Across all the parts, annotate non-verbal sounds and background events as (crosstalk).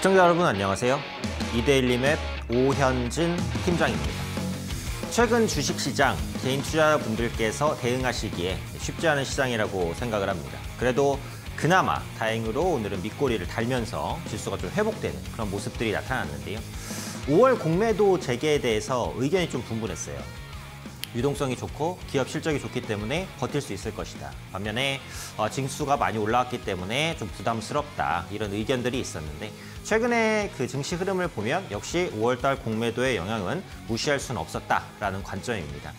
시청자 여러분 안녕하세요. 이데일리맵 오현진 팀장입니다. 최근 주식시장 개인 투자자분들께서 대응하시기에 쉽지 않은 시장이라고 생각을 합니다. 그래도 그나마 다행으로 오늘은 밑꼬리를 달면서 지수가 좀 회복되는 그런 모습들이 나타났는데요. 5월 공매도 재개에 대해서 의견이 좀 분분했어요. 유동성이 좋고 기업 실적이 좋기 때문에 버틸 수 있을 것이다. 반면에 어, 징수가 많이 올라왔기 때문에 좀 부담스럽다 이런 의견들이 있었는데 최근에 그 증시 흐름을 보면 역시 5월달 공매도의 영향은 무시할 수는 없었다라는 관점입니다.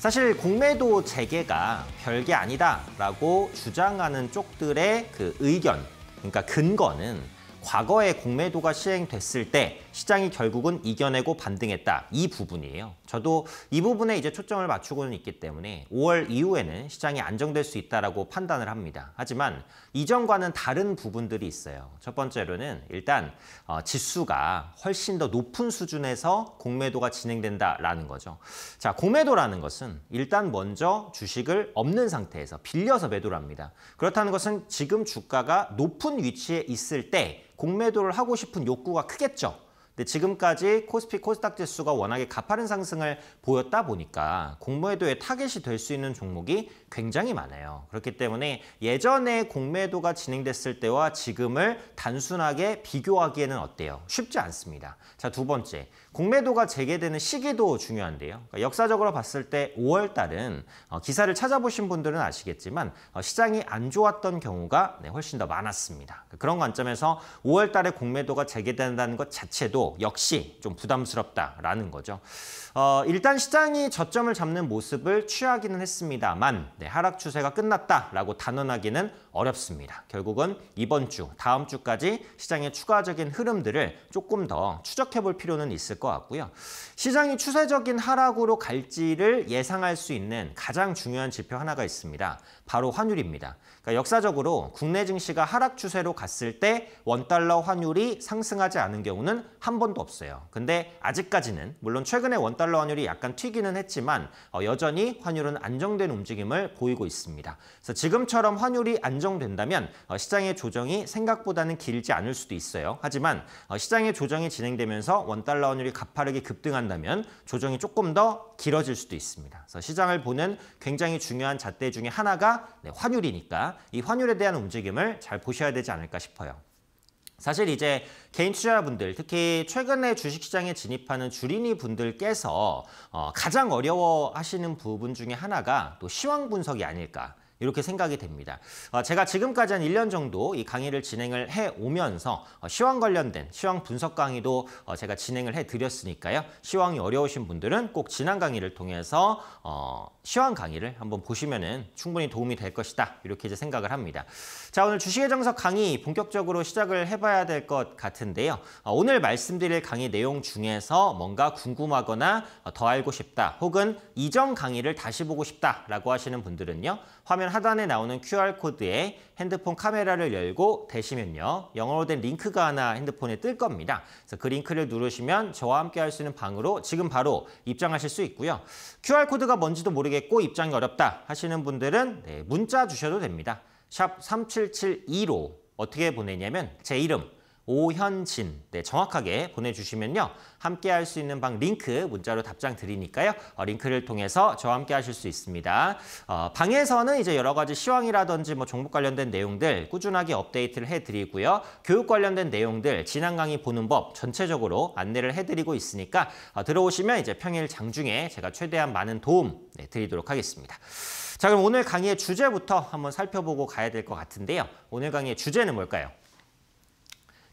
사실 공매도 재개가 별게 아니다라고 주장하는 쪽들의 그 의견, 그러니까 근거는 과거에 공매도가 시행됐을 때 시장이 결국은 이겨내고 반등했다. 이 부분이에요. 저도 이 부분에 이제 초점을 맞추고는 있기 때문에 5월 이후에는 시장이 안정될 수 있다라고 판단을 합니다. 하지만 이전과는 다른 부분들이 있어요. 첫 번째로는 일단 어, 지수가 훨씬 더 높은 수준에서 공매도가 진행된다라는 거죠. 자, 공매도라는 것은 일단 먼저 주식을 없는 상태에서 빌려서 매도를 합니다. 그렇다는 것은 지금 주가가 높은 위치에 있을 때 공매도를 하고 싶은 욕구가 크겠죠. 근데 지금까지 코스피 코스닥 지수가 워낙에 가파른 상승을 보였다 보니까 공매도의 타겟이 될 수 있는 종목이 굉장히 많아요. 그렇기 때문에 예전에 공매도가 진행됐을 때와 지금을 단순하게 비교하기에는 어때요? 쉽지 않습니다. 자, 두 번째. 공매도가 재개되는 시기도 중요한데요. 그러니까 역사적으로 봤을 때 5월 달은 어, 기사를 찾아보신 분들은 아시겠지만 어, 시장이 안 좋았던 경우가 네, 훨씬 더 많았습니다. 그러니까 그런 관점에서 5월 달에 공매도가 재개된다는 것 자체도 역시 좀 부담스럽다라는 거죠. 어, 일단 시장이 저점을 잡는 모습을 취하기는 했습니다만 네, 하락 추세가 끝났다라고 단언하기는 어렵습니다. 결국은 이번 주, 다음 주까지 시장의 추가적인 흐름들을 조금 더 추적해 볼 필요는 있을 것 같고요. 시장이 추세적인 하락으로 갈지를 예상할 수 있는 가장 중요한 지표 하나가 있습니다. 바로 환율입니다. 그러니까 역사적으로 국내 증시가 하락 추세로 갔을 때 원달러 환율이 상승하지 않은 경우는 한 번도 없어요. 근데 아직까지는 물론 최근에 원달러 달러 환율이 약간 튀기는 했지만 어, 여전히 환율은 안정된 움직임을 보이고 있습니다. 그래서 지금처럼 환율이 안정된다면 어, 시장의 조정이 생각보다는 길지 않을 수도 있어요. 하지만 어, 시장의 조정이 진행되면서 원달러 환율이 가파르게 급등한다면 조정이 조금 더 길어질 수도 있습니다. 그래서 시장을 보는 굉장히 중요한 잣대 중에 하나가 네, 환율이니까 이 환율에 대한 움직임을 잘 보셔야 되지 않을까 싶어요. 사실 이제 개인 투자자분들 특히 최근에 주식시장에 진입하는 주린이 분들께서 어, 가장 어려워하시는 부분 중에 하나가 또 시황 분석이 아닐까 이렇게 생각이 됩니다. 어, 제가 지금까지 한 1년 정도 이 강의를 진행을 해오면서 어, 시황 관련된 시황 분석 강의도 어, 제가 진행을 해드렸으니까요. 시황이 어려우신 분들은 꼭 지난 강의를 통해서 시황 강의를 한번 보시면 충분히 도움이 될 것이다. 이렇게 이제 생각을 합니다. 자 오늘 주식의 정석 강의 본격적으로 시작을 해봐야 될 것 같은데요. 오늘 말씀드릴 강의 내용 중에서 뭔가 궁금하거나 더 알고 싶다 혹은 이전 강의를 다시 보고 싶다라고 하시는 분들은요. 화면 하단에 나오는 QR코드에 핸드폰 카메라를 열고 대시면요. 영어로 된 링크가 하나 핸드폰에 뜰 겁니다. 그래서 그 링크를 누르시면 저와 함께 할 수 있는 방으로 지금 바로 입장하실 수 있고요. QR코드가 뭔지도 모르겠고 입장이 어렵다 하시는 분들은 네, 문자 주셔도 됩니다. 샵 3772로 어떻게 보내냐면 제 이름 오현진 네, 정확하게 보내주시면요. 함께 할 수 있는 방 링크 문자로 답장 드리니까요. 어, 링크를 통해서 저와 함께 하실 수 있습니다. 어, 방에서는 이제 여러 가지 시황이라든지 뭐 종목 관련된 내용들 꾸준하게 업데이트를 해드리고요. 교육 관련된 내용들 지난 강의 보는 법 전체적으로 안내를 해드리고 있으니까 어, 들어오시면 이제 평일 장중에 제가 최대한 많은 도움 네, 드리도록 하겠습니다. 자 그럼 오늘 강의의 주제부터 한번 살펴보고 가야 될 것 같은데요. 오늘 강의의 주제는 뭘까요?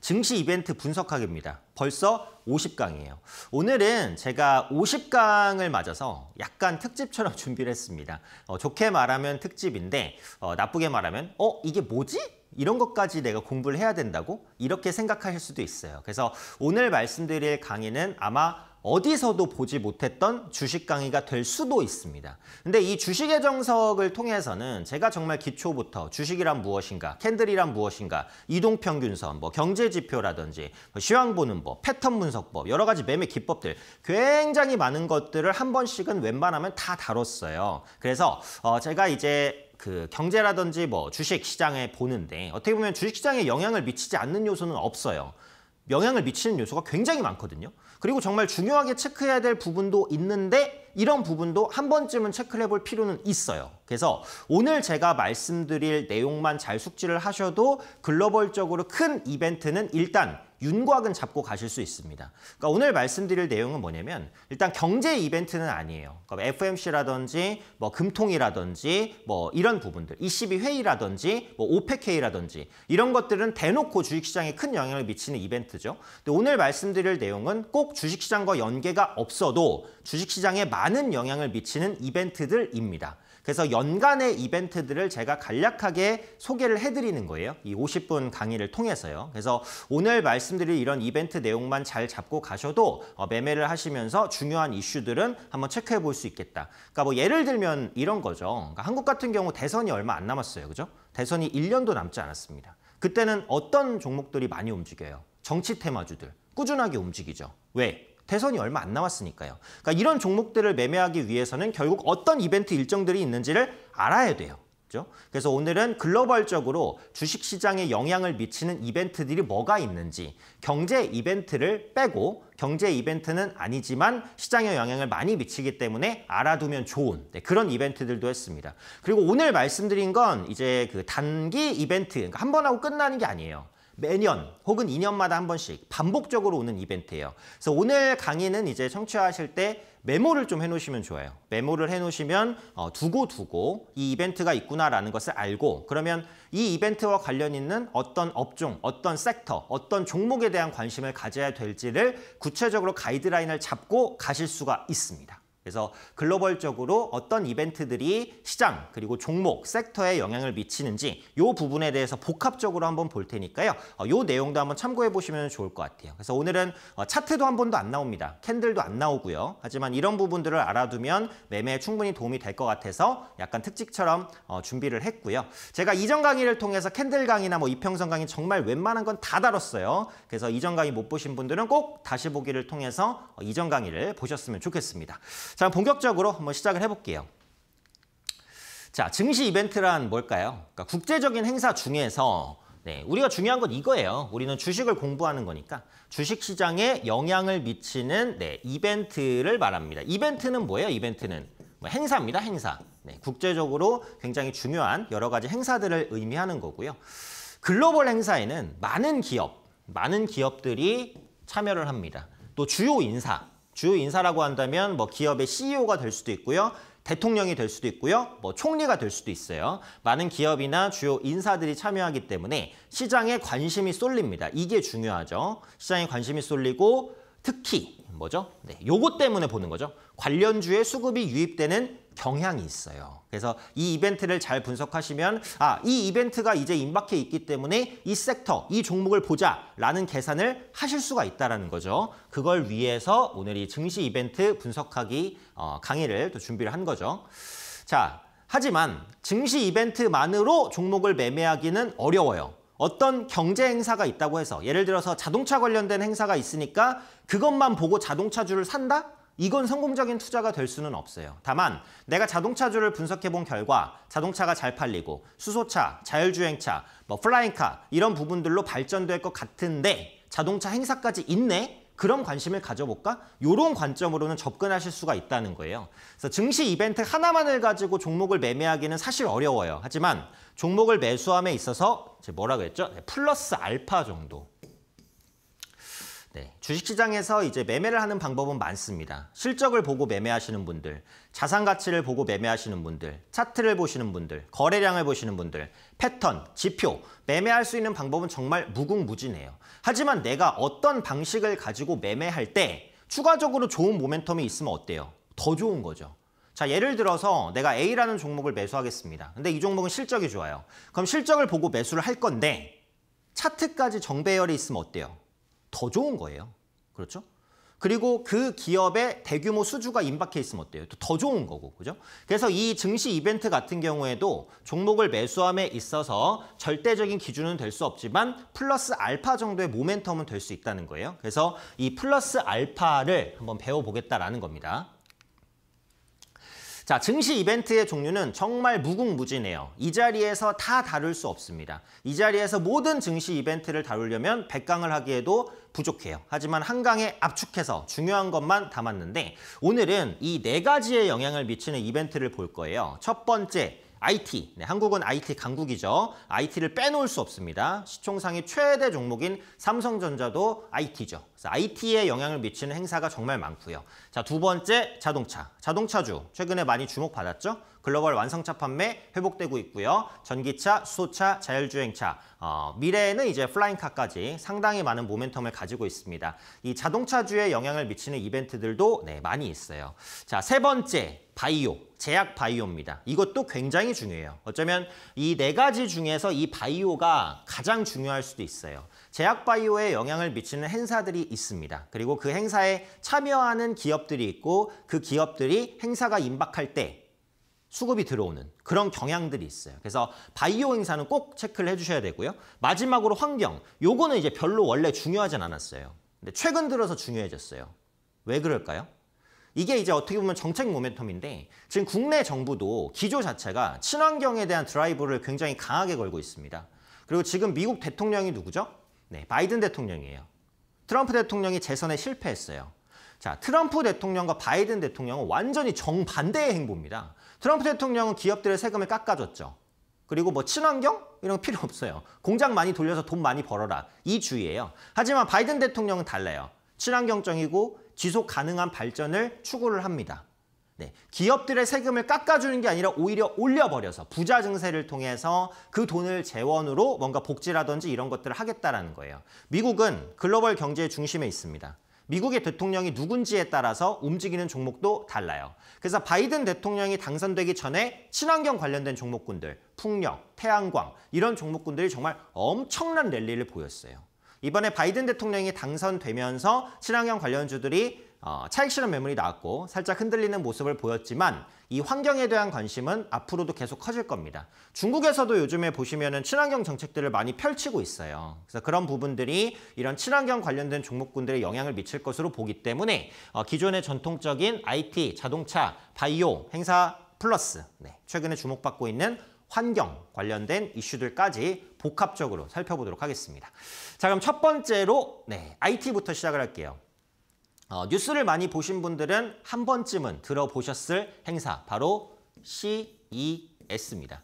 증시 이벤트 분석하기입니다. 벌써 50강이에요. 오늘은 제가 50강을 맞아서 약간 특집처럼 (laughs) 준비를 했습니다. 어, 좋게 말하면 특집인데 어, 나쁘게 말하면 어 이게 뭐지? 이런 것까지 내가 공부를 해야 된다고 이렇게 생각하실 수도 있어요. 그래서 오늘 말씀드릴 강의는 아마 어디서도 보지 못했던 주식 강의가 될 수도 있습니다. 근데 이 주식의 정석을 통해서는 제가 정말 기초부터 주식이란 무엇인가, 캔들이란 무엇인가, 이동평균선, 뭐 경제지표라든지 뭐 시황 보는 법, 패턴 분석법, 여러 가지 매매 기법들 굉장히 많은 것들을 한 번씩은 웬만하면 다 다뤘어요. 그래서 어, 제가 이제 그 경제라든지 뭐 주식 시장에 보는데 어떻게 보면 주식 시장에 영향을 미치지 않는 요소는 없어요. 영향을 미치는 요소가 굉장히 많거든요. 그리고 정말 중요하게 체크해야 될 부분도 있는데 이런 부분도 한 번쯤은 체크를 해볼 필요는 있어요. 그래서 오늘 제가 말씀드릴 내용만 잘 숙지를 하셔도 글로벌적으로 큰 이벤트는 일단 윤곽은 잡고 가실 수 있습니다. 그러니까 오늘 말씀드릴 내용은 뭐냐면 일단 경제 이벤트는 아니에요. 그러니까 뭐 FMC라든지 뭐 금통이라든지 뭐 이런 부분들, 2 e 2 회의라든지 뭐 오페케이라든지 이런 것들은 대놓고 주식시장에 큰 영향을 미치는 이벤트죠. 근데 오늘 말씀드릴 내용은 꼭 주식시장과 연계가 없어도 주식시장에 많은 영향을 미치는 이벤트들입니다. 그래서 연간의 이벤트들을 제가 간략하게 소개를 해드리는 거예요. 이 50분 강의를 통해서요. 그래서 오늘 말씀드릴 이런 이벤트 내용만 잘 잡고 가셔도 어, 매매를 하시면서 중요한 이슈들은 한번 체크해 볼 수 있겠다. 그러니까 뭐 예를 들면 이런 거죠. 그러니까 한국 같은 경우 대선이 얼마 안 남았어요. 그죠? 대선이 1년도 남지 않았습니다. 그때는 어떤 종목들이 많이 움직여요? 정치 테마주들. 꾸준하게 움직이죠. 왜? 대선이 얼마 안 남았으니까요. 그러니까 이런 종목들을 매매하기 위해서는 결국 어떤 이벤트 일정들이 있는지를 알아야 돼요. 그래서 오늘은 글로벌적으로 주식시장에 영향을 미치는 이벤트들이 뭐가 있는지 경제 이벤트를 빼고 경제 이벤트는 아니지만 시장에 영향을 많이 미치기 때문에 알아두면 좋은 네, 그런 이벤트들도 했습니다. 그리고 오늘 말씀드린 건 이제 그 단기 이벤트 그러니까 한번 하고 끝나는 게 아니에요. 매년 혹은 2년마다 한 번씩 반복적으로 오는 이벤트예요. 그래서 오늘 강의는 이제 청취하실 때 메모를 좀 해놓으시면 좋아요. 메모를 해놓으시면 어, 두고 두고 이 이벤트가 있구나라는 것을 알고 그러면 이 이벤트와 관련 있는 어떤 업종, 어떤 섹터, 어떤 종목에 대한 관심을 가져야 될지를 구체적으로 가이드라인을 잡고 가실 수가 있습니다. 그래서 글로벌적으로 어떤 이벤트들이 시장 그리고 종목, 섹터에 영향을 미치는지 이 부분에 대해서 복합적으로 한번 볼 테니까요. 이 어, 내용도 한번 참고해 보시면 좋을 것 같아요. 그래서 오늘은 어, 차트도 한 번도 안 나옵니다. 캔들도 안 나오고요. 하지만 이런 부분들을 알아두면 매매에 충분히 도움이 될 것 같아서 약간 특집처럼 어, 준비를 했고요. 제가 이전 강의를 통해서 캔들 강의나 뭐 이평선 강의 정말 웬만한 건 다 다뤘어요. 그래서 이전 강의 못 보신 분들은 꼭 다시 보기를 통해서 이전 강의를 보셨으면 좋겠습니다. 자, 본격적으로 한번 시작을 해볼게요. 자, 증시 이벤트란 뭘까요? 그러니까 국제적인 행사 중에서 네, 우리가 중요한 건 이거예요. 우리는 주식을 공부하는 거니까 주식 시장에 영향을 미치는 네, 이벤트를 말합니다. 이벤트는 뭐예요? 이벤트는 뭐 행사입니다. 행사. 네, 국제적으로 굉장히 중요한 여러 가지 행사들을 의미하는 거고요. 글로벌 행사에는 많은 기업, 많은 기업들이 참여를 합니다. 또 주요 인사, 주요 인사라고 한다면 뭐 기업의 CEO가 될 수도 있고요. 대통령이 될 수도 있고요. 뭐 총리가 될 수도 있어요. 많은 기업이나 주요 인사들이 참여하기 때문에 시장에 관심이 쏠립니다. 이게 중요하죠. 시장에 관심이 쏠리고 특히 뭐죠? 네, 요거 때문에 보는 거죠. 관련주의 수급이 유입되는 경향이 있어요. 그래서 이 이벤트를 잘 분석하시면 아, 이 이벤트가 이제 임박해 있기 때문에 이 섹터, 이 종목을 보자라는 계산을 하실 수가 있다라는 거죠. 그걸 위해서 오늘 이 증시 이벤트 분석하기 어, 강의를 또 준비를 한 거죠. 자, 하지만 증시 이벤트만으로 종목을 매매하기는 어려워요. 어떤 경제 행사가 있다고 해서 예를 들어서 자동차 관련된 행사가 있으니까 그것만 보고 자동차주를 산다? 이건 성공적인 투자가 될 수는 없어요. 다만 내가 자동차주를 분석해 본 결과 자동차가 잘 팔리고 수소차, 자율주행차, 뭐 플라잉카 이런 부분들로 발전될 것 같은데 자동차 행사까지 있네? 그런 관심을 가져볼까? 이런 관점으로는 접근하실 수가 있다는 거예요. 그래서 증시 이벤트 하나만을 가지고 종목을 매매하기는 사실 어려워요. 하지만 종목을 매수함에 있어서 뭐라 고했죠 플러스 알파 정도. 네, 주식시장에서 이제 매매를 하는 방법은 많습니다. 실적을 보고 매매하시는 분들, 자산 가치를 보고 매매하시는 분들, 차트를 보시는 분들, 거래량을 보시는 분들, 패턴, 지표, 매매할 수 있는 방법은 정말 무궁무진해요. 하지만 내가 어떤 방식을 가지고 매매할 때 추가적으로 좋은 모멘텀이 있으면 어때요? 더 좋은 거죠. 자 예를 들어서 내가 A라는 종목을 매수하겠습니다. 근데 이 종목은 실적이 좋아요. 그럼 실적을 보고 매수를 할 건데 차트까지 정배열이 있으면 어때요? 더 좋은 거예요. 그렇죠? 그리고 그 기업의 대규모 수주가 임박해 있으면 어때요? 또더 좋은 거고, 그죠? 그래서 이 증시 이벤트 같은 경우에도 종목을 매수함에 있어서 절대적인 기준은 될 수 없지만 플러스 알파 정도의 모멘텀은 될 수 있다는 거예요. 그래서 이 플러스 알파를 한번 배워보겠다라는 겁니다. 자, 증시 이벤트의 종류는 정말 무궁무진해요. 이 자리에서 다 다룰 수 없습니다. 이 자리에서 모든 증시 이벤트를 다루려면 100강을 하기에도 부족해요. 하지만 한강에 압축해서 중요한 것만 담았는데 오늘은 이 네 가지의 영향을 미치는 이벤트를 볼 거예요. 첫 번째, IT, 네, 한국은 IT 강국이죠. IT를 빼놓을 수 없습니다. 시총상의 최대 종목인 삼성전자도 IT죠. IT에 영향을 미치는 행사가 정말 많고요. 자, 두 번째 자동차. 자동차주 최근에 많이 주목받았죠. 글로벌 완성차 판매 회복되고 있고요. 전기차, 수소차, 자율주행차, 어, 미래에는 이제 플라잉카까지 상당히 많은 모멘텀을 가지고 있습니다. 이 자동차주에 영향을 미치는 이벤트들도 네, 많이 있어요. 자, 세 번째 바이오, 제약 바이오입니다. 이것도 굉장히 중요해요. 어쩌면 이 네 가지 중에서 이 바이오가 가장 중요할 수도 있어요. 제약 바이오에 영향을 미치는 행사들이 있습니다. 그리고 그 행사에 참여하는 기업들이 있고 그 기업들이 행사가 임박할 때 수급이 들어오는 그런 경향들이 있어요. 그래서 바이오 행사는 꼭 체크를 해주셔야 되고요. 마지막으로 환경, 요거는 이제 별로 원래 중요하진 않았어요. 근데 최근 들어서 중요해졌어요. 왜 그럴까요? 이게 이제 어떻게 보면 정책 모멘텀인데 지금 국내 정부도 기조 자체가 친환경에 대한 드라이브를 굉장히 강하게 걸고 있습니다. 그리고 지금 미국 대통령이 누구죠? 네, 바이든 대통령이에요. 트럼프 대통령이 재선에 실패했어요. 자, 트럼프 대통령과 바이든 대통령은 완전히 정반대의 행보입니다. 트럼프 대통령은 기업들의 세금을 깎아줬죠. 그리고 뭐 친환경? 이런 거 필요 없어요. 공장 많이 돌려서 돈 많이 벌어라. 이 주의예요. 하지만 바이든 대통령은 달라요. 친환경적이고 지속 가능한 발전을 추구를 합니다. 네, 기업들의 세금을 깎아주는 게 아니라 오히려 올려버려서 부자 증세를 통해서 그 돈을 재원으로 뭔가 복지라든지 이런 것들을 하겠다라는 거예요. 미국은 글로벌 경제의 중심에 있습니다. 미국의 대통령이 누군지에 따라서 움직이는 종목도 달라요. 그래서 바이든 대통령이 당선되기 전에 친환경 관련된 종목군들, 풍력, 태양광 이런 종목군들이 정말 엄청난 랠리를 보였어요. 이번에 바이든 대통령이 당선되면서 친환경 관련주들이 차익실현 어, 매물이 나왔고 살짝 흔들리는 모습을 보였지만 이 환경에 대한 관심은 앞으로도 계속 커질 겁니다. 중국에서도 요즘에 보시면 친환경 정책들을 많이 펼치고 있어요. 그래서 그런 부분들이 이런 친환경 관련된 종목군들의 영향을 미칠 것으로 보기 때문에 어, 기존의 전통적인 IT, 자동차, 바이오, 행사 플러스 네, 최근에 주목받고 있는 환경 관련된 이슈들까지 복합적으로 살펴보도록 하겠습니다. 자 그럼 첫 번째로 네, IT부터 시작을 할게요. 어, 뉴스를 많이 보신 분들은 한 번쯤은 들어보셨을 행사 바로 CES입니다.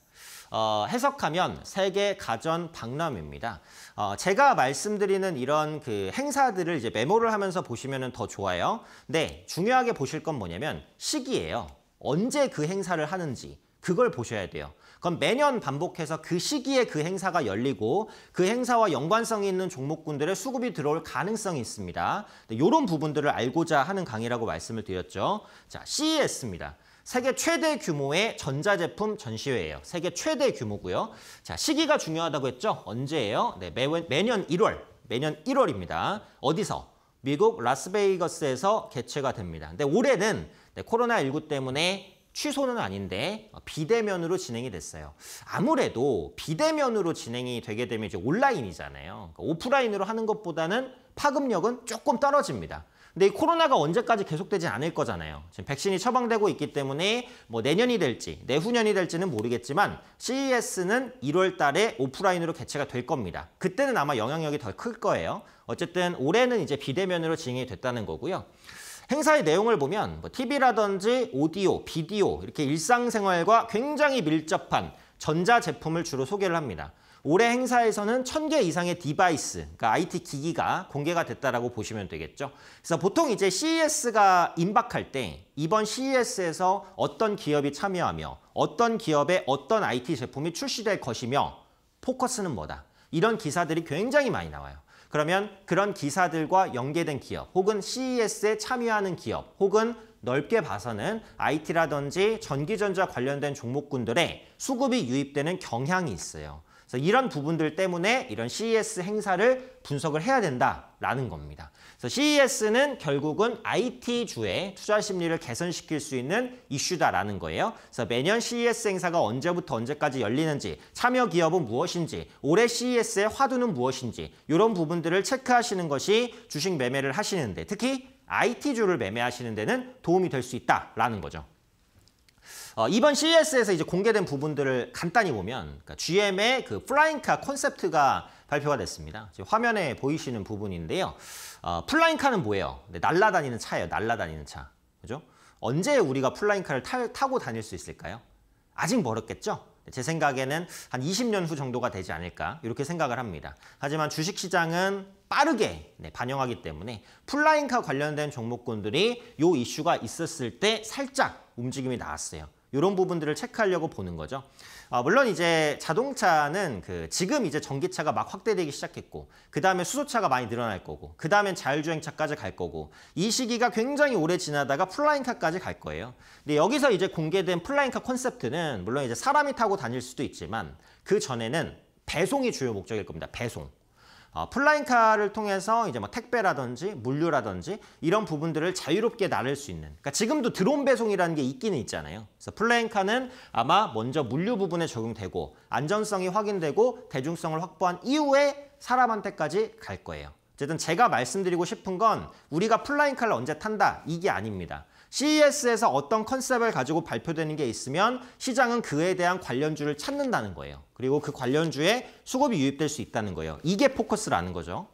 어, 해석하면 세계 가전 박람회입니다. 어, 제가 말씀드리는 이런 그 행사들을 이제 메모를 하면서 보시면 더 좋아요. 네, 중요하게 보실 건 뭐냐면 시기예요. 언제 그 행사를 하는지, 그걸 보셔야 돼요. 그럼 매년 반복해서 그 시기에 그 행사가 열리고 그 행사와 연관성이 있는 종목군들의 수급이 들어올 가능성이 있습니다. 이런 부분들을 알고자 하는 강의라고 말씀을 드렸죠. 자, CES입니다. 세계 최대 규모의 전자제품 전시회예요. 세계 최대 규모고요. 자, 시기가 중요하다고 했죠? 언제예요? 네, 매, 매년 1월, 매년 1월입니다. 어디서? 미국 라스베이거스에서 개최가 됩니다. 근데 올해는 네, 코로나19 때문에 취소는 아닌데 비대면으로 진행이 됐어요. 아무래도 비대면으로 진행이 되게 되면 이제 온라인이잖아요. 그러니까 오프라인으로 하는 것보다는 파급력은 조금 떨어집니다. 근데 이 코로나가 언제까지 계속되진 않을 거잖아요. 지금 백신이 처방되고 있기 때문에 뭐 내년이 될지 내후년이 될지는 모르겠지만 CES는 1월 달에 오프라인으로 개최가 될 겁니다. 그때는 아마 영향력이 더 클 거예요. 어쨌든 올해는 이제 비대면으로 진행이 됐다는 거고요. 행사의 내용을 보면 뭐 TV라든지 오디오, 비디오 이렇게 일상생활과 굉장히 밀접한 전자제품을 주로 소개를 합니다. 올해 행사에서는 천 개 이상의 디바이스, 그러니까 IT 기기가 공개가 됐다라고 보시면 되겠죠. 그래서 보통 이제 CES가 임박할 때 이번 CES에서 어떤 기업이 참여하며 어떤 기업의 어떤 IT 제품이 출시될 것이며 포커스는 뭐다. 이런 기사들이 굉장히 많이 나와요. 그러면 그런 기사들과 연계된 기업 혹은 CES에 참여하는 기업 혹은 넓게 봐서는 IT라든지 전기전자 관련된 종목군들의 수급이 유입되는 경향이 있어요. 그래서 이런 부분들 때문에 이런 CES 행사를 분석을 해야 된다라는 겁니다. 그래서 CES는 결국은 IT주의 투자 심리를 개선시킬 수 있는 이슈다라는 거예요. 그래서 매년 CES 행사가 언제부터 언제까지 열리는지, 참여 기업은 무엇인지, 올해 CES의 화두는 무엇인지 이런 부분들을 체크하시는 것이 주식 매매를 하시는데 특히 IT주를 매매하시는 데는 도움이 될 수 있다라는 거죠. 어, 이번 CES에서 이제 공개된 부분들을 간단히 보면 그러니까 GM의 그 플라잉카 콘셉트가 발표가 됐습니다. 화면에 보이시는 부분인데요. 어, 플라잉카는 뭐예요? 네, 날라다니는 차예요. 날라다니는 차. 그죠? 언제 우리가 플라잉카를 타, 타고 다닐 수 있을까요? 아직 멀었겠죠? 네, 제 생각에는 한 20년 후 정도가 되지 않을까 이렇게 생각을 합니다. 하지만 주식시장은 빠르게 네, 반영하기 때문에 플라잉카 관련된 종목군들이 이 이슈가 있었을 때 살짝 움직임이 나왔어요. 이런 부분들을 체크하려고 보는 거죠. 아, 물론 이제 자동차는 그 지금 이제 전기차가 막 확대되기 시작했고 그 다음에 수소차가 많이 늘어날 거고 그 다음엔 자율주행차까지 갈 거고 이 시기가 굉장히 오래 지나다가 플라잉카까지 갈 거예요. 근데 여기서 이제 공개된 플라잉카 콘셉트는 물론 이제 사람이 타고 다닐 수도 있지만 그 전에는 배송이 주요 목적일 겁니다. 배송. 어, 플라잉카를 통해서 이제 뭐 택배라든지 물류라든지 이런 부분들을 자유롭게 나눌수 있는 그러니까 지금도 드론 배송이라는 게 있기는 있잖아요. 그래서 플라잉카는 아마 먼저 물류 부분에 적용되고 안전성이 확인되고 대중성을 확보한 이후에 사람한테까지 갈 거예요. 어쨌든 제가 말씀드리고 싶은 건 우리가 플라잉카를 언제 탄다 이게 아닙니다. CES에서 어떤 컨셉을 가지고 발표되는 게 있으면 시장은 그에 대한 관련주를 찾는다는 거예요. 그리고 그 관련주에 수급이 유입될 수 있다는 거예요. 이게 포커스라는 거죠.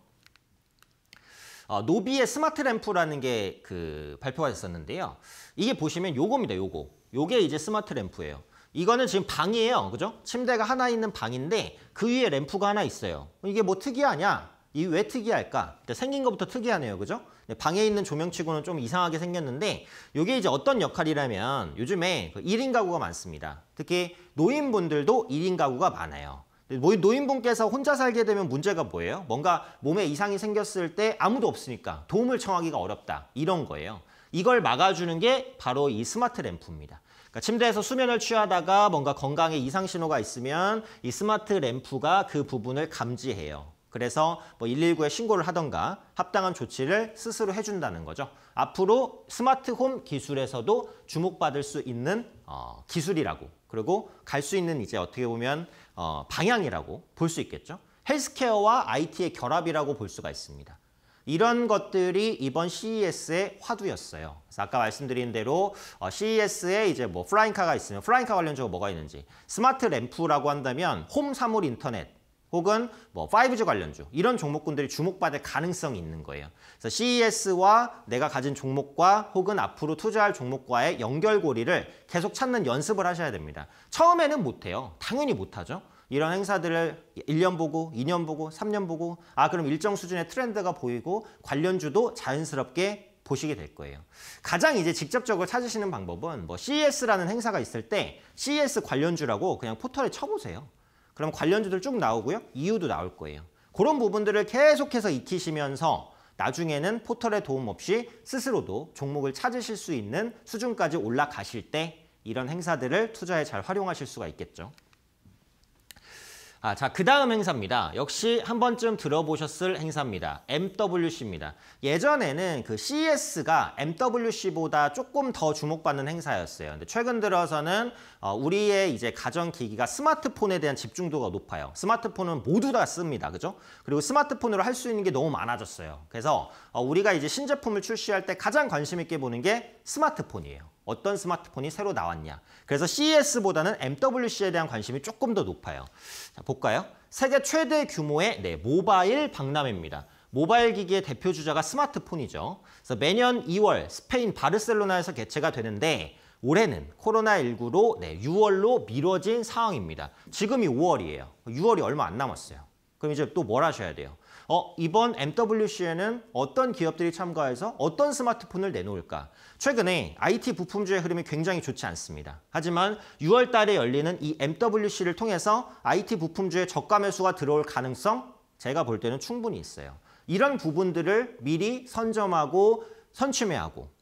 어, 노비의 스마트 램프라는 게 그 발표가 됐었는데요. 이게 보시면 요겁니다. 요거. 요게 이제 스마트 램프예요. 이거는 지금 방이에요. 그죠? 침대가 하나 있는 방인데 그 위에 램프가 하나 있어요. 이게 뭐 특이하냐? 이왜 특이할까? 생긴 것부터 특이하네요. 그죠? 네, 방에 있는 조명치고는 좀 이상하게 생겼는데 이게 이제 어떤 역할이라면 요즘에 1인 그 가구가 많습니다. 특히 노인분들도 1인 가구가 많아요. 노인분께서 혼자 살게 되면 문제가 뭐예요? 뭔가 몸에 이상이 생겼을 때 아무도 없으니까 도움을 청하기가 어렵다. 이런 거예요. 이걸 막아주는 게 바로 이 스마트 램프입니다. 그러니까 침대에서 수면을 취하다가 뭔가 건강에 이상 신호가 있으면 이 스마트 램프가 그 부분을 감지해요. 그래서 뭐 119에 신고를 하던가 합당한 조치를 스스로 해준다는 거죠. 앞으로 스마트홈 기술에서도 주목받을 수 있는 어, 기술이라고 그리고 갈 수 있는 이제 어떻게 보면 어, 방향이라고 볼 수 있겠죠. 헬스케어와 IT의 결합이라고 볼 수가 있습니다. 이런 것들이 이번 CES의 화두였어요. 그래서 아까 말씀드린 대로 어, CES에 이제 뭐 플라잉카가 있으면 플라잉카 관련적으로 뭐가 있는지 스마트 램프라고 한다면 홈 사물 인터넷 혹은 뭐 5G 관련주 이런 종목군들이 주목받을 가능성이 있는 거예요. 그래서 CES와 내가 가진 종목과 혹은 앞으로 투자할 종목과의 연결고리를 계속 찾는 연습을 하셔야 됩니다. 처음에는 못해요. 당연히 못하죠. 이런 행사들을 1년 보고 2년 보고 3년 보고 아 그럼 일정 수준의 트렌드가 보이고 관련주도 자연스럽게 보시게 될 거예요. 가장 이제 직접적으로 찾으시는 방법은 뭐 CES라는 행사가 있을 때 CES 관련주라고 그냥 포털에 쳐보세요. 그럼 관련주들 쭉 나오고요. 이유도 나올 거예요. 그런 부분들을 계속해서 익히시면서 나중에는 포털의 도움 없이 스스로도 종목을 찾으실 수 있는 수준까지 올라가실 때 이런 행사들을 투자에 잘 활용하실 수가 있겠죠. 아, 자, 그 다음 행사입니다. 역시 한 번쯤 들어보셨을 행사입니다. MWC입니다. 예전에는 그 CES가 MWC보다 조금 더 주목받는 행사였어요. 근데 최근 들어서는 어, 우리의 이제 가전기기가 스마트폰에 대한 집중도가 높아요. 스마트폰은 모두 다 씁니다. 그죠? 그리고 스마트폰으로 할 수 있는 게 너무 많아졌어요. 그래서 어, 우리가 이제 신제품을 출시할 때 가장 관심 있게 보는 게 스마트폰이에요. 어떤 스마트폰이 새로 나왔냐. 그래서 CES보다는 MWC에 대한 관심이 조금 더 높아요. 자, 볼까요? 세계 최대 규모의 네, 모바일 박람회입니다. 모바일 기기의 대표 주자가 스마트폰이죠. 그래서 매년 2월 스페인 바르셀로나에서 개최가 되는데 올해는 코로나19로 네, 6월로 미뤄진 상황입니다. 지금이 5월이에요. 6월이 얼마 안 남았어요. 그럼 이제 또 뭘 하셔야 돼요? 어, 이번 MWC에는 어떤 기업들이 참가해서 어떤 스마트폰을 내놓을까? 최근에 IT 부품주의 흐름이 굉장히 좋지 않습니다. 하지만 6월 달에 열리는 이 MWC를 통해서 IT 부품주의 저가 매수가 들어올 가능성 제가 볼 때는 충분히 있어요. 이런 부분들을 미리 선점하고 선취매하고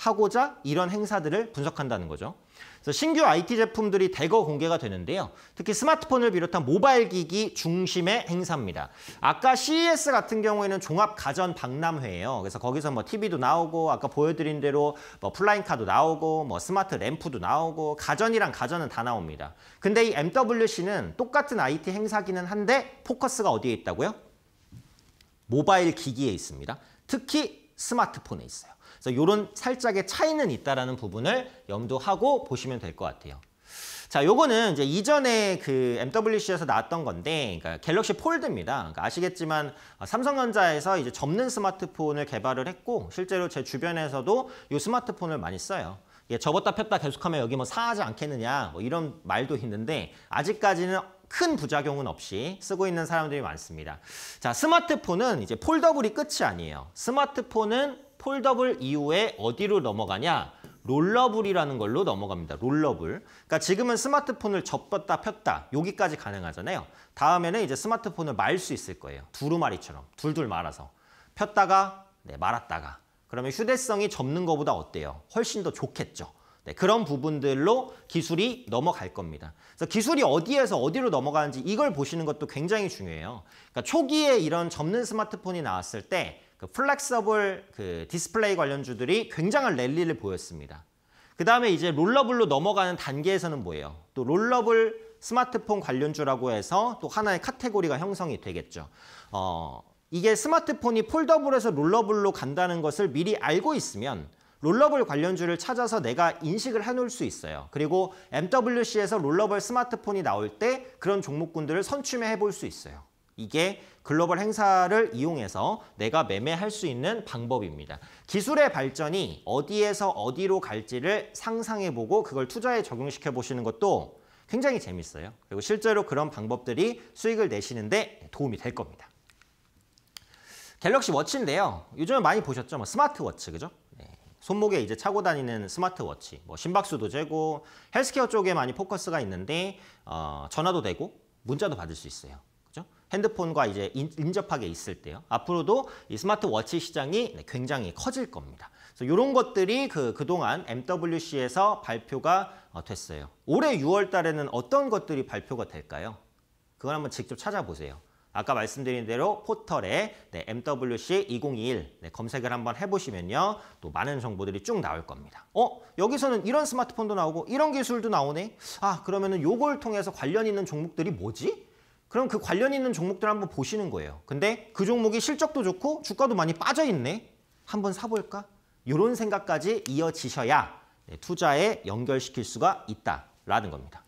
하고자 이런 행사들을 분석한다는 거죠. 그래서 신규 IT 제품들이 대거 공개가 되는데요. 특히 스마트폰을 비롯한 모바일 기기 중심의 행사입니다. 아까 CES 같은 경우에는 종합 가전 박람회예요. 그래서 거기서 뭐 TV도 나오고 아까 보여드린 대로 뭐 플라잉카도 나오고 뭐 스마트 램프도 나오고 가전이랑 가전은 다 나옵니다. 근데 이 MWC는 똑같은 IT 행사기는 한데 포커스가 어디에 있다고요? 모바일 기기에 있습니다. 특히 스마트폰에 있어요. 그래서 이런 살짝의 차이는 있다라는 부분을 염두하고 보시면 될 것 같아요. 자, 요거는 이제 이전에 그 MWC에서 나왔던 건데, 그러니까 갤럭시 폴드입니다. 그러니까 아시겠지만 어, 삼성전자에서 이제 접는 스마트폰을 개발을 했고, 실제로 제 주변에서도 이 스마트폰을 많이 써요. 예, 접었다 폈다 계속하면 여기 뭐 사하지 않겠느냐, 뭐 이런 말도 있는데, 아직까지는 큰 부작용은 없이 쓰고 있는 사람들이 많습니다. 자, 스마트폰은 이제 폴더블이 끝이 아니에요. 스마트폰은 폴더블 이후에 어디로 넘어가냐? 롤러블이라는 걸로 넘어갑니다. 롤러블. 그러니까 지금은 스마트폰을 접었다 폈다 여기까지 가능하잖아요. 다음에는 이제 스마트폰을 말 수 있을 거예요. 두루마리처럼 둘둘 말아서 폈다가 네, 말았다가 그러면 휴대성이 접는 것보다 어때요? 훨씬 더 좋겠죠. 네, 그런 부분들로 기술이 넘어갈 겁니다. 그래서 기술이 어디에서 어디로 넘어가는지 이걸 보시는 것도 굉장히 중요해요. 그러니까 초기에 이런 접는 스마트폰이 나왔을 때그 플렉서블 그 디스플레이 관련주들이 굉장한 랠리를 보였습니다. 그 다음에 이제 롤러블로 넘어가는 단계에서는 뭐예요? 또 롤러블 스마트폰 관련주라고 해서 또 하나의 카테고리가 형성이 되겠죠. 어, 이게 스마트폰이 폴더블에서 롤러블로 간다는 것을 미리 알고 있으면 롤러블 관련주를 찾아서 내가 인식을 해놓을 수 있어요. 그리고 MWC에서 롤러블 스마트폰이 나올 때 그런 종목군들을 선취해볼 수 있어요. 이게 글로벌 행사를 이용해서 내가 매매할 수 있는 방법입니다. 기술의 발전이 어디에서 어디로 갈지를 상상해보고 그걸 투자에 적용시켜 보시는 것도 굉장히 재밌어요. 그리고 실제로 그런 방법들이 수익을 내시는데 도움이 될 겁니다. 갤럭시 워치인데요. 요즘에 많이 보셨죠? 뭐 스마트워치, 그죠? 네. 손목에 이제 차고 다니는 스마트워치, 뭐 심박수도 재고 헬스케어 쪽에 많이 포커스가 있는데 어, 전화도 되고 문자도 받을 수 있어요. 핸드폰과 이제 인접하게 있을 때요. 앞으로도 이 스마트워치 시장이 네, 굉장히 커질 겁니다. 그래서 이런 것들이 그, 그동안 MWC에서 발표가 어, 됐어요. 올해 6월 달에는 어떤 것들이 발표가 될까요? 그걸 한번 직접 찾아보세요. 아까 말씀드린 대로 포털에 네, MWC 2021 네, 검색을 한번 해보시면요. 또 많은 정보들이 쭉 나올 겁니다. 어? 여기서는 이런 스마트폰도 나오고 이런 기술도 나오네? 아 그러면 은 요걸 통해서 관련 있는 종목들이 뭐지? 그럼 그 관련 있는 종목들 한번 보시는 거예요. 근데 그 종목이 실적도 좋고 주가도 많이 빠져있네. 한번 사볼까? 이런 생각까지 이어지셔야 네, 투자에 연결시킬 수가 있다라는 겁니다.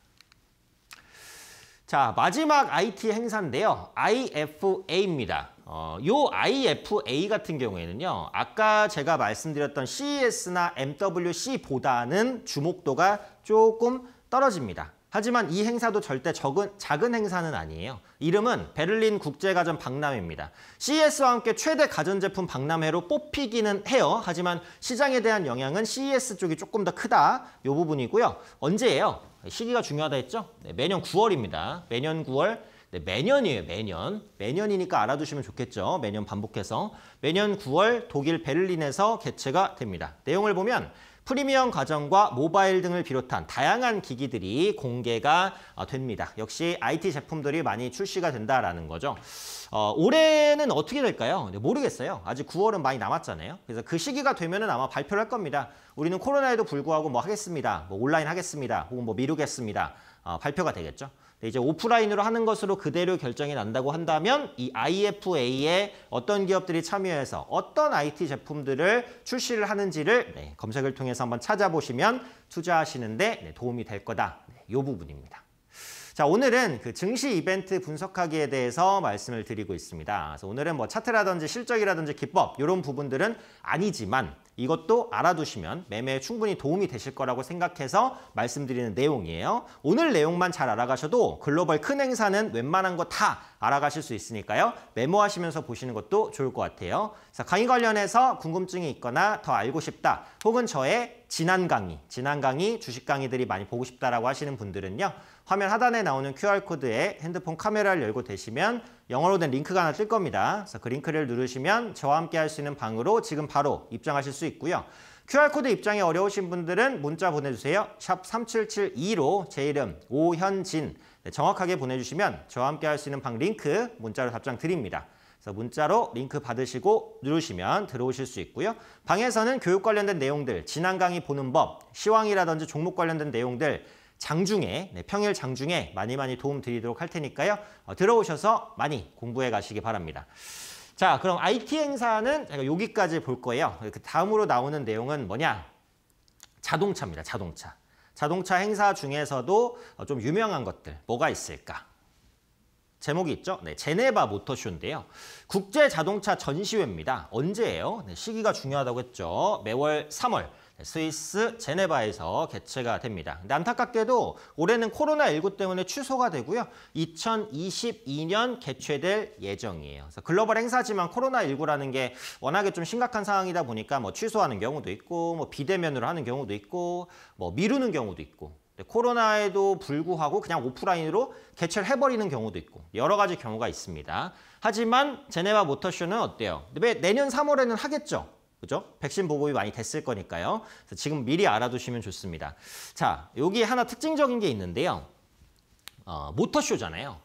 자 마지막 IT 행사인데요. IFA입니다. 어, 요 IFA 같은 경우에는요. 아까 제가 말씀드렸던 CES나 MWC보다는 주목도가 조금 떨어집니다. 하지만 이 행사도 절대 적은, 작은 행사는 아니에요. 이름은 베를린 국제가전 박람회입니다. CES와 함께 최대 가전제품 박람회로 뽑히기는 해요. 하지만 시장에 대한 영향은 CES 쪽이 조금 더 크다. 이 부분이고요. 언제예요? 시기가 중요하다 했죠? 네, 매년 9월입니다. 매년 9월 네, 매년이에요, 매년. 매년이니까 알아두시면 좋겠죠. 매년 반복해서. 매년 9월 독일 베를린에서 개최가 됩니다. 내용을 보면 프리미엄 가전과 모바일 등을 비롯한 다양한 기기들이 공개가 어, 됩니다. 역시 IT 제품들이 많이 출시가 된다라는 거죠. 어, 올해는 어떻게 될까요? 네, 모르겠어요. 아직 9월은 많이 남았잖아요. 그래서 그 시기가 되면 아마 발표를 할 겁니다. 우리는 코로나에도 불구하고 뭐 하겠습니다. 뭐 온라인 하겠습니다. 혹은 뭐 미루겠습니다. 어, 발표가 되겠죠. 네, 이제 오프라인으로 하는 것으로 그대로 결정이 난다고 한다면 이 IFA에 어떤 기업들이 참여해서 어떤 IT 제품들을 출시를 하는지를 네, 검색을 통해서 한번 찾아보시면 투자하시는데 네, 도움이 될 거다. 네, 이 부분입니다. 자 오늘은 그 증시 이벤트 분석하기에 대해서 말씀을 드리고 있습니다. 그래서 오늘은 뭐 차트라든지 실적이라든지 기법 이런 부분들은 아니지만 이것도 알아두시면 매매에 충분히 도움이 되실 거라고 생각해서 말씀드리는 내용이에요. 오늘 내용만 잘 알아가셔도 글로벌 큰 행사는 웬만한 거다 알아가실 수 있으니까요. 메모하시면서 보시는 것도 좋을 것 같아요. 그 강의 관련해서 궁금증이 있거나 더 알고 싶다 혹은 저의 지난 강의, 지난 강의, 주식 강의들이 많이 보고 싶다라고 하시는 분들은요. 화면 하단에 나오는 QR코드에 핸드폰 카메라를 열고 되시면 영어로 된 링크가 하나 뜰 겁니다. 그래서 그 링크를 누르시면 저와 함께 할 수 있는 방으로 지금 바로 입장하실 수 있고요. QR코드 입장이 어려우신 분들은 문자 보내주세요. 샵 3772로 제 이름 오현진 네, 정확하게 보내주시면 저와 함께 할 수 있는 방 링크 문자로 답장 드립니다. 그래서 문자로 링크 받으시고 누르시면 들어오실 수 있고요. 방에서는 교육 관련된 내용들, 지난 강의 보는 법, 시황이라든지 종목 관련된 내용들 장중에, 네, 평일 장중에 많이 많이 도움 드리도록 할 테니까요. 어, 들어오셔서 많이 공부해 가시기 바랍니다. 자, 그럼 IT 행사는 제가 여기까지 볼 거예요. 그 다음으로 나오는 내용은 뭐냐? 자동차입니다, 자동차. 자동차 행사 중에서도 어, 좀 유명한 것들 뭐가 있을까? 제목이 있죠? 네, 제네바 모터쇼인데요. 국제 자동차 전시회입니다. 언제예요? 네, 시기가 중요하다고 했죠. 매월 3월 스위스 제네바에서 개최가 됩니다. 근데 안타깝게도 올해는 코로나19 때문에 취소가 되고요. 2022년 개최될 예정이에요. 그래서 글로벌 행사지만 코로나19라는 게 워낙에 좀 심각한 상황이다 보니까 뭐 취소하는 경우도 있고 뭐 비대면으로 하는 경우도 있고 뭐 미루는 경우도 있고 코로나에도 불구하고 그냥 오프라인으로 개최를 해버리는 경우도 있고 여러 가지 경우가 있습니다. 하지만 제네바 모터쇼는 어때요? 내년 3월에는 하겠죠? 그죠? 백신 보급이 많이 됐을 거니까요. 지금 미리 알아두시면 좋습니다. 자, 여기 하나 특징적인 게 있는데요. 어, 모터쇼잖아요.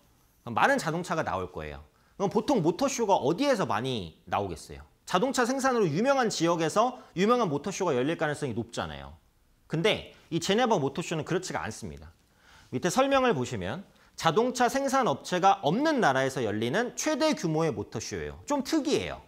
많은 자동차가 나올 거예요. 그럼 보통 모터쇼가 어디에서 많이 나오겠어요? 자동차 생산으로 유명한 지역에서 유명한 모터쇼가 열릴 가능성이 높잖아요. 근데 이 제네바 모터쇼는 그렇지가 않습니다. 밑에 설명을 보시면 자동차 생산 업체가 없는 나라에서 열리는 최대 규모의 모터쇼예요. 좀 특이해요.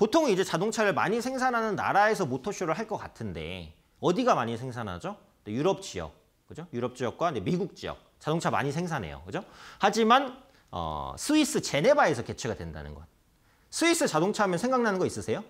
보통 은 이제 자동차를 많이 생산하는 나라에서 모터쇼를 할 것 같은데 어디가 많이 생산하죠? 네, 유럽 지역, 그죠? 유럽 지역과 미국 지역 자동차 많이 생산해요, 그죠? 하지만 어, 스위스 제네바에서 개최가 된다는 것. 스위스 자동차 하면 생각나는 거 있으세요?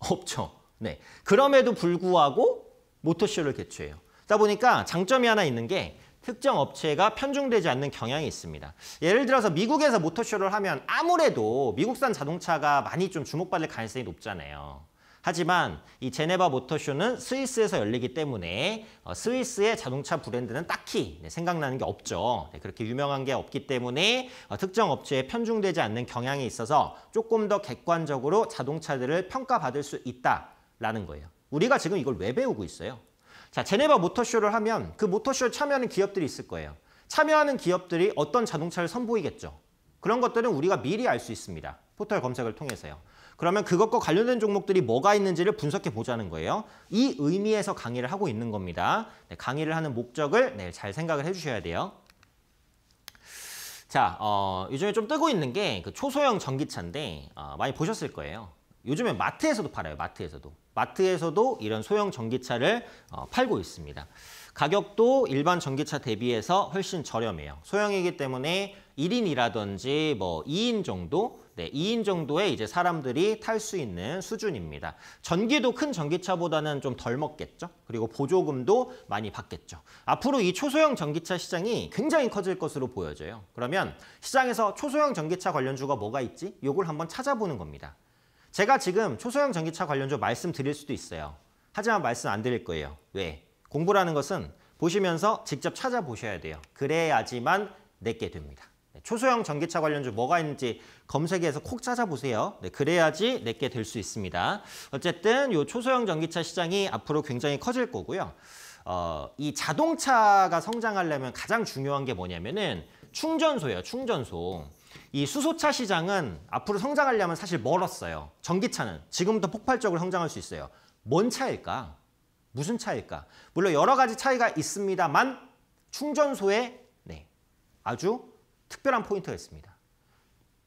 없죠. 네. 그럼에도 불구하고 모터쇼를 개최해요. 그러다 보니까 장점이 하나 있는 게 특정 업체가 편중되지 않는 경향이 있습니다. 예를 들어서 미국에서 모터쇼를 하면 아무래도 미국산 자동차가 많이 좀 주목받을 가능성이 높잖아요. 하지만 이 제네바 모터쇼는 스위스에서 열리기 때문에 어, 스위스의 자동차 브랜드는 딱히 네, 생각나는 게 없죠. 네, 그렇게 유명한 게 없기 때문에 어, 특정 업체에 편중되지 않는 경향이 있어서 조금 더 객관적으로 자동차들을 평가받을 수 있다라는 거예요. 우리가 지금 이걸 왜 배우고 있어요? 자, 제네바 모터쇼를 하면 그 모터쇼에 참여하는 기업들이 있을 거예요. 참여하는 기업들이 어떤 자동차를 선보이겠죠. 그런 것들은 우리가 미리 알 수 있습니다. 포털 검색을 통해서요. 그러면 그것과 관련된 종목들이 뭐가 있는지를 분석해 보자는 거예요. 이 의미에서 강의를 하고 있는 겁니다. 네, 강의를 하는 목적을 네, 잘 생각을 해주셔야 돼요. 자, 어, 요즘에 좀 뜨고 있는 게 그 초소형 전기차인데 어, 많이 보셨을 거예요. 요즘에 마트에서도 팔아요. 마트에서도. 마트에서도 이런 소형 전기차를 어, 팔고 있습니다. 가격도 일반 전기차 대비해서 훨씬 저렴해요. 소형이기 때문에 1인이라든지 뭐 2인 정도 네, 2인 정도의 이제 사람들이 탈 수 있는 수준입니다. 전기도 큰 전기차보다는 좀 덜 먹겠죠. 그리고 보조금도 많이 받겠죠. 앞으로 이 초소형 전기차 시장이 굉장히 커질 것으로 보여져요. 그러면 시장에서 초소형 전기차 관련주가 뭐가 있지? 요걸 한번 찾아보는 겁니다. 제가 지금 초소형 전기차 관련주 말씀드릴 수도 있어요. 하지만 말씀 안 드릴 거예요. 왜? 공부라는 것은 보시면서 직접 찾아보셔야 돼요. 그래야지만 내게 됩니다. 네, 초소형 전기차 관련주 뭐가 있는지 검색해서 콕 찾아보세요. 네, 그래야지 내게 될 수 있습니다. 어쨌든 이 초소형 전기차 시장이 앞으로 굉장히 커질 거고요. 어, 이 자동차가 성장하려면 가장 중요한 게 뭐냐면은 충전소예요. 충전소. 이 수소차 시장은 앞으로 성장하려면 사실 멀었어요. 전기차는 지금부터 폭발적으로 성장할 수 있어요. 뭔 차일까? 무슨 차일까? 물론 여러 가지 차이가 있습니다만 충전소에 네, 아주 특별한 포인트가 있습니다.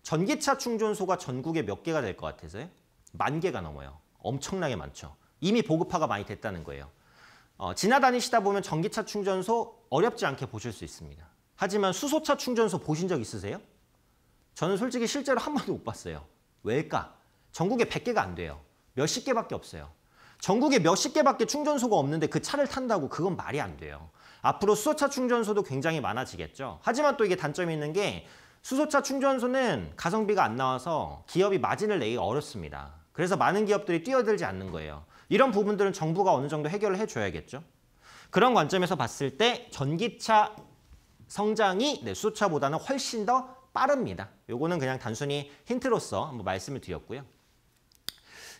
전기차 충전소가 전국에 몇 개가 될 것 같아서요? 만 개가 넘어요. 엄청나게 많죠. 이미 보급화가 많이 됐다는 거예요. 어, 지나다니시다 보면 전기차 충전소 어렵지 않게 보실 수 있습니다. 하지만 수소차 충전소 보신 적 있으세요? 저는 솔직히 실제로 한 번도 못 봤어요. 왜일까? 전국에 100개가 안 돼요. 몇십 개밖에 없어요. 전국에 몇십 개밖에 충전소가 없는데 그 차를 탄다고 그건 말이 안 돼요. 앞으로 수소차 충전소도 굉장히 많아지겠죠. 하지만 또 이게 단점이 있는 게 수소차 충전소는 가성비가 안 나와서 기업이 마진을 내기 어렵습니다. 그래서 많은 기업들이 뛰어들지 않는 거예요. 이런 부분들은 정부가 어느 정도 해결을 해줘야겠죠. 그런 관점에서 봤을 때 전기차 성장이 네, 수소차보다는 훨씬 더 빠릅니다. 요거는 그냥 단순히 힌트로서 한번 말씀을 드렸고요.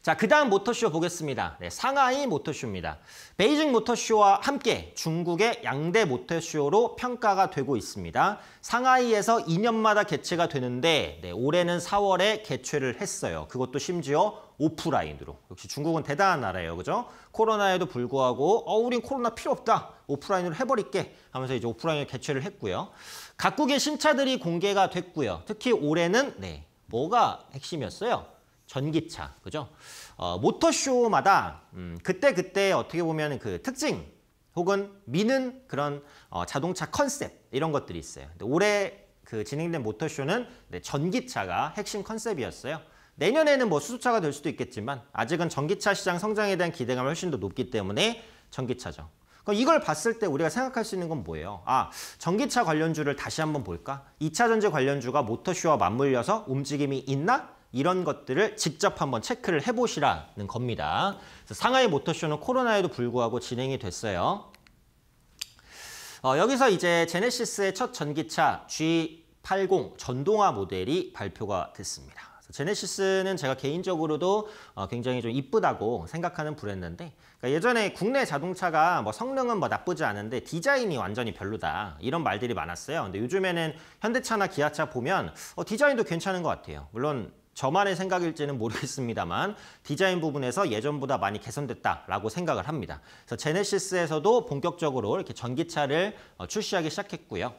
자, 그 다음 모터쇼 보겠습니다. 네, 상하이 모터쇼입니다. 베이징 모터쇼와 함께 중국의 양대 모터쇼로 평가가 되고 있습니다. 상하이에서 2년마다 개최가 되는데 네, 올해는 4월에 개최를 했어요. 그것도 심지어 오프라인으로. 역시 중국은 대단한 나라예요. 그죠? 코로나에도 불구하고 어, 우린 코로나 필요 없다. 오프라인으로 해버릴게 하면서 이제 오프라인을 개최를 했고요. 각국의 신차들이 공개가 됐고요. 특히 올해는 네, 뭐가 핵심이었어요? 전기차, 그죠? 어, 모터쇼마다 음, 그때 그때 어떻게 보면 그 특징 혹은 미는 그런 어, 자동차 컨셉 이런 것들이 있어요. 올해 그 진행된 모터쇼는 네, 전기차가 핵심 컨셉이었어요. 내년에는 뭐 수소차가 될 수도 있겠지만 아직은 전기차 시장 성장에 대한 기대감이 훨씬 더 높기 때문에 전기차죠. 그러니까 이걸 봤을 때 우리가 생각할 수 있는 건 뭐예요? 아, 전기차 관련주를 다시 한번 볼까? 2차 전지 관련주가 모터쇼와 맞물려서 움직임이 있나? 이런 것들을 직접 한번 체크를 해보시라는 겁니다. 상하이 모터쇼는 코로나에도 불구하고 진행이 됐어요. 어, 여기서 이제 제네시스의 첫 전기차 G80 전동화 모델이 발표가 됐습니다. 제네시스는 제가 개인적으로도 어, 굉장히 좀 이쁘다고 생각하는 브랜드인데 그러니까 예전에 국내 자동차가 뭐 성능은 뭐 나쁘지 않은데 디자인이 완전히 별로다 이런 말들이 많았어요. 근데 요즘에는 현대차나 기아차 보면 어, 디자인도 괜찮은 것 같아요. 물론 저만의 생각일지는 모르겠습니다만 디자인 부분에서 예전보다 많이 개선됐다라고 생각을 합니다. 그래서 제네시스에서도 본격적으로 이렇게 전기차를 어, 출시하기 시작했고요.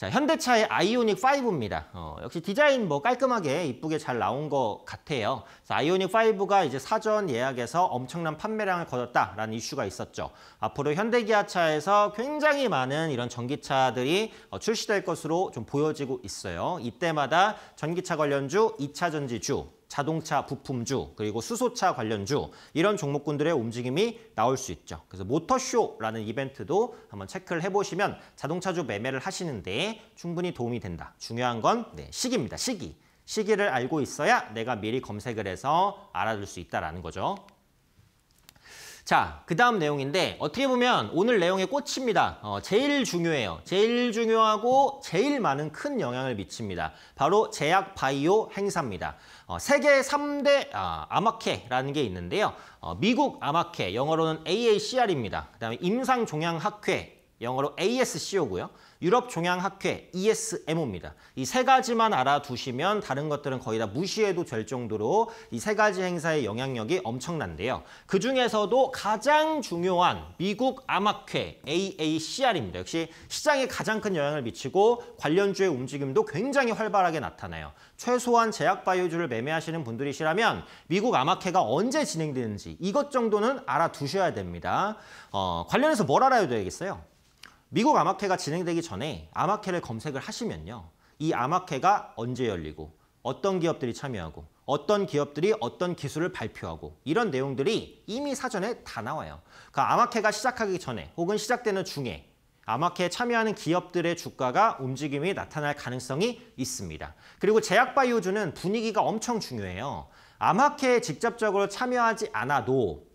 자, 현대차의 아이오닉 5입니다. 어, 역시 디자인 뭐 깔끔하게 이쁘게 잘 나온 것 같아요. 아이오닉 5가 이제 사전 예약에서 엄청난 판매량을 거뒀다라는 이슈가 있었죠. 앞으로 현대기아차에서 굉장히 많은 이런 전기차들이 어, 출시될 것으로 좀 보여지고 있어요. 이때마다 전기차 관련주, 2차 전지주 자동차 부품주, 그리고 수소차 관련주 이런 종목군들의 움직임이 나올 수 있죠. 그래서 모터쇼라는 이벤트도 한번 체크를 해보시면 자동차주 매매를 하시는데 충분히 도움이 된다. 중요한 건 네, 시기입니다. 시기. 시기를 알고 있어야 내가 미리 검색을 해서 알아둘 수 있다라는 거죠. 자, 그 다음 내용인데 어떻게 보면 오늘 내용의 꽃입니다. 어, 제일 중요해요. 제일 중요하고 제일 많은 큰 영향을 미칩니다. 바로 제약 바이오 행사입니다. 어, 세계 3대 아, 아마케라는 게 있는데요. 어, 미국 아마케, 영어로는 AACR입니다. 그 다음에 임상종양학회, 영어로 ASCO고요. 유럽종양학회 ESMO입니다. 이 세 가지만 알아두시면 다른 것들은 거의 다 무시해도 될 정도로 이 세 가지 행사의 영향력이 엄청난데요. 그중에서도 가장 중요한 미국 암학회 AACR입니다. 역시 시장에 가장 큰 영향을 미치고 관련주의 움직임도 굉장히 활발하게 나타나요. 최소한 제약바이오주를 매매하시는 분들이시라면 미국 암학회가 언제 진행되는지 이것 정도는 알아두셔야 됩니다. 어, 관련해서 뭘 알아야 되겠어요? 미국 아마케가 진행되기 전에 아마케를 검색을 하시면요. 이아마케가 언제 열리고 어떤 기업들이 참여하고 어떤 기업들이 어떤 기술을 발표하고 이런 내용들이 이미 사전에 다 나와요. 그러니까 암학회가 시작하기 전에 혹은 시작되는 중에 아마케에 참여하는 기업들의 주가가 움직임이 나타날 가능성이 있습니다. 그리고 제약바이오주는 분위기가 엄청 중요해요. 아마케에 직접적으로 참여하지 않아도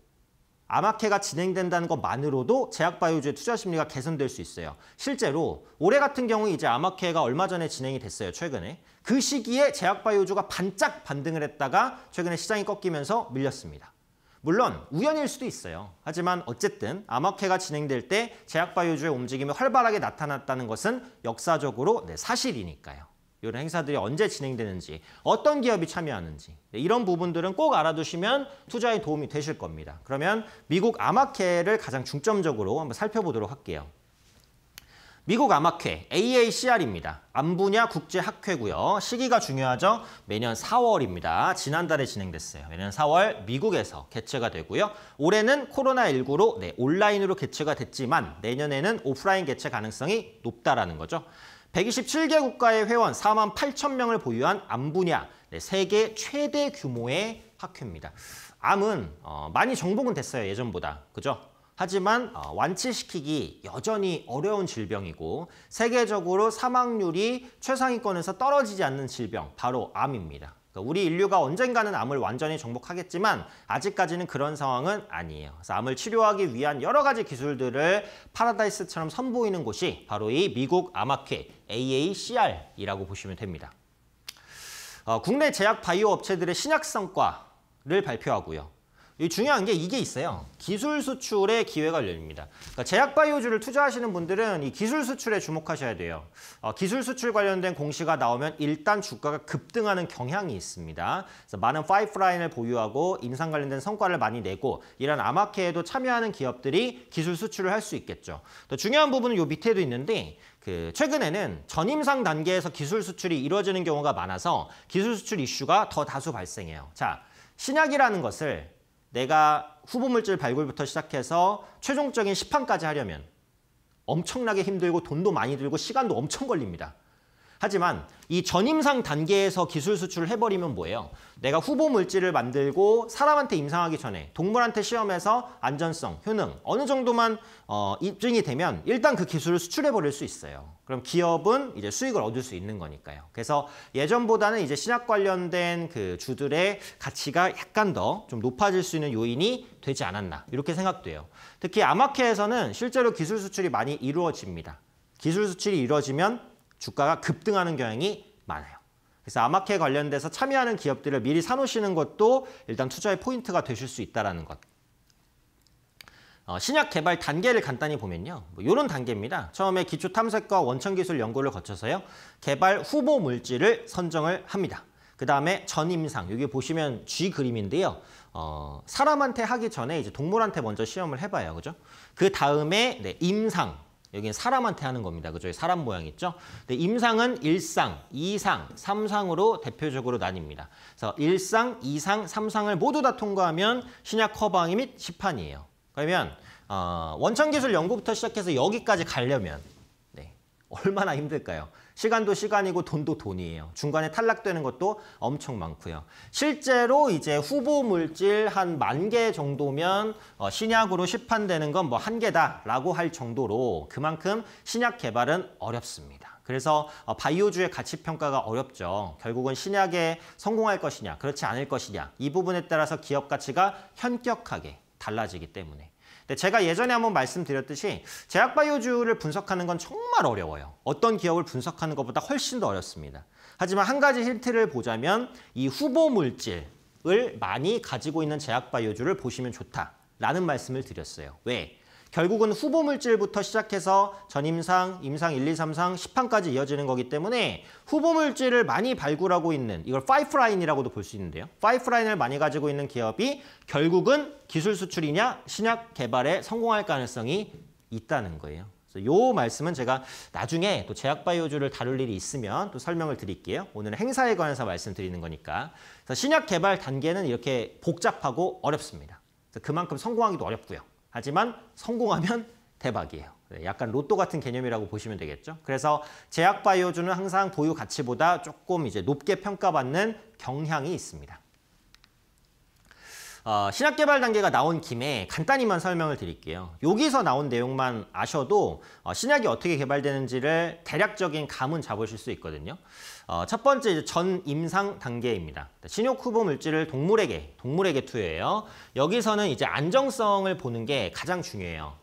아마케가 진행된다는 것만으로도 제약바이오주의 투자 심리가 개선될 수 있어요. 실제로 올해 같은 경우 이제 아마케가 얼마 전에 진행이 됐어요. 최근에. 그 시기에 제약바이오주가 반짝 반등을 했다가 최근에 시장이 꺾이면서 밀렸습니다. 물론 우연일 수도 있어요. 하지만 어쨌든 아마케가 진행될 때 제약바이오주의 움직임이 활발하게 나타났다는 것은 역사적으로 네, 사실이니까요. 이런 행사들이 언제 진행되는지, 어떤 기업이 참여하는지 네, 이런 부분들은 꼭 알아두시면 투자에 도움이 되실 겁니다. 그러면 미국 아마케를 가장 중점적으로 한번 살펴보도록 할게요. 미국 아마케 AACR입니다. 안분야 국제학회고요. 시기가 중요하죠. 매년 4월입니다. 지난달에 진행됐어요. 매년 4월 미국에서 개최가 되고요. 올해는 코로나19로 네, 온라인으로 개최가 됐지만 내년에는 오프라인 개최 가능성이 높다라는 거죠. 127개 국가의 회원 4만 8천 명을 보유한 암 분야 네, 세계 최대 규모의 학회입니다. 암은 어, 많이 정복은 됐어요 예전보다 그죠? 하지만 어, 완치시키기 여전히 어려운 질병이고 세계적으로 사망률이 최상위권에서 떨어지지 않는 질병 바로 암입니다. 그러니까 우리 인류가 언젠가는 암을 완전히 정복하겠지만 아직까지는 그런 상황은 아니에요. 그래서 암을 치료하기 위한 여러 가지 기술들을 파라다이스처럼 선보이는 곳이 바로 이 미국 암학회 AACR이라고 보시면 됩니다. 어, 국내 제약 바이오 업체들의 신약 성과를 발표하고요. 중요한 게 이게 있어요. 기술 수출의 기회가 열립니다. 그러니까 제약 바이오주를 투자하시는 분들은 이 기술 수출에 주목하셔야 돼요. 어, 기술 수출 관련된 공시가 나오면 일단 주가가 급등하는 경향이 있습니다. 그래서 많은 파이프라인을 보유하고 임상 관련된 성과를 많이 내고 이런 암마케에도 참여하는 기업들이 기술 수출을 할 수 있겠죠. 또 중요한 부분은 이 밑에도 있는데 그 최근에는 전임상 단계에서 기술 수출이 이루어지는 경우가 많아서 기술 수출 이슈가 더 다수 발생해요. 자, 신약이라는 것을 내가 후보물질 발굴부터 시작해서 최종적인 시판까지 하려면 엄청나게 힘들고 돈도 많이 들고 시간도 엄청 걸립니다. 하지만 이 전임상 단계에서 기술 수출을 해버리면 뭐예요? 내가 후보 물질을 만들고 사람한테 임상하기 전에 동물한테 시험해서 안전성, 효능 어느 정도만 어, 입증이 되면 일단 그 기술을 수출해버릴 수 있어요. 그럼 기업은 이제 수익을 얻을 수 있는 거니까요. 그래서 예전보다는 이제 신약 관련된 그 주들의 가치가 약간 더 좀 높아질 수 있는 요인이 되지 않았나 이렇게 생각돼요. 특히 아마케에서는 실제로 기술 수출이 많이 이루어집니다. 기술 수출이 이루어지면 주가가 급등하는 경향이 많아요. 그래서 아마케 폐 관련돼서 참여하는 기업들을 미리 사놓으시는 것도 일단 투자의 포인트가 되실 수 있다는 것. 어, 신약 개발 단계를 간단히 보면요. 뭐 이런 단계입니다. 처음에 기초 탐색과 원천 기술 연구를 거쳐서요. 개발 후보 물질을 선정을 합니다. 그 다음에 전임상, 여기 보시면 쥐 그림인데요. 어, 사람한테 하기 전에 이제 동물한테 먼저 시험을 해봐요. 그죠? 그 다음에 네, 임상, 여기는 사람한테 하는 겁니다. 그죠? 사람 모양 있죠? 근데 임상은 일상이상삼상으로 대표적으로 나뉩니다. 그래서 일상이상삼상을 모두 다 통과하면 신약 커버항이 및 시판이에요. 그러면 어, 원천 기술 연구부터 시작해서 여기까지 가려면 네, 얼마나 힘들까요? 시간도 시간이고 돈도 돈이에요. 중간에 탈락되는 것도 엄청 많고요. 실제로 이제 후보 물질 한 만 개 정도면 어, 신약으로 시판되는 건 뭐 한 개다라고 할 정도로 그만큼 신약 개발은 어렵습니다. 그래서 어, 바이오주의 가치 평가가 어렵죠. 결국은 신약에 성공할 것이냐, 그렇지 않을 것이냐 이 부분에 따라서 기업 가치가 현격하게 달라지기 때문에 근데 네, 제가 예전에 한번 말씀드렸듯이 제약바이오주를 분석하는 건 정말 어려워요. 어떤 기업을 분석하는 것보다 훨씬 더 어렵습니다. 하지만 한 가지 힌트를 보자면 이 후보 물질을 많이 가지고 있는 제약바이오주를 보시면 좋다라는 말씀을 드렸어요. 왜? 결국은 후보 물질부터 시작해서 전임상, 임상 1, 2, 3상, 1 0판까지 이어지는 거기 때문에 후보 물질을 많이 발굴하고 있는 이걸 파이프라인이라고도 볼 수 있는데요. 파이프라인을 많이 가지고 있는 기업이 결국은 기술 수출이냐 신약 개발에 성공할 가능성이 있다는 거예요. 이 말씀은 제가 나중에 또 제약바이오주를 다룰 일이 있으면 또 설명을 드릴게요. 오늘은 행사에 관해서 말씀드리는 거니까. 그래서 신약 개발 단계는 이렇게 복잡하고 어렵습니다. 그만큼 성공하기도 어렵고요. 하지만 성공하면 (laughs) 대박이에요. 네, 약간 로또 같은 개념이라고 보시면 되겠죠. 그래서 제약바이오주는 항상 보유 가치보다 조금 이제 높게 평가받는 경향이 있습니다. 어, 신약 개발 단계가 나온 김에 간단히만 설명을 드릴게요. 여기서 나온 내용만 아셔도 어, 신약이 어떻게 개발되는지를 대략적인 감은 잡으실 수 있거든요. 어, 첫 번째 전 임상 단계입니다. 그러니까 신약 후보 물질을 동물에게 동물에게 투여해요. 여기서는 이제 안정성을 보는 게 가장 중요해요.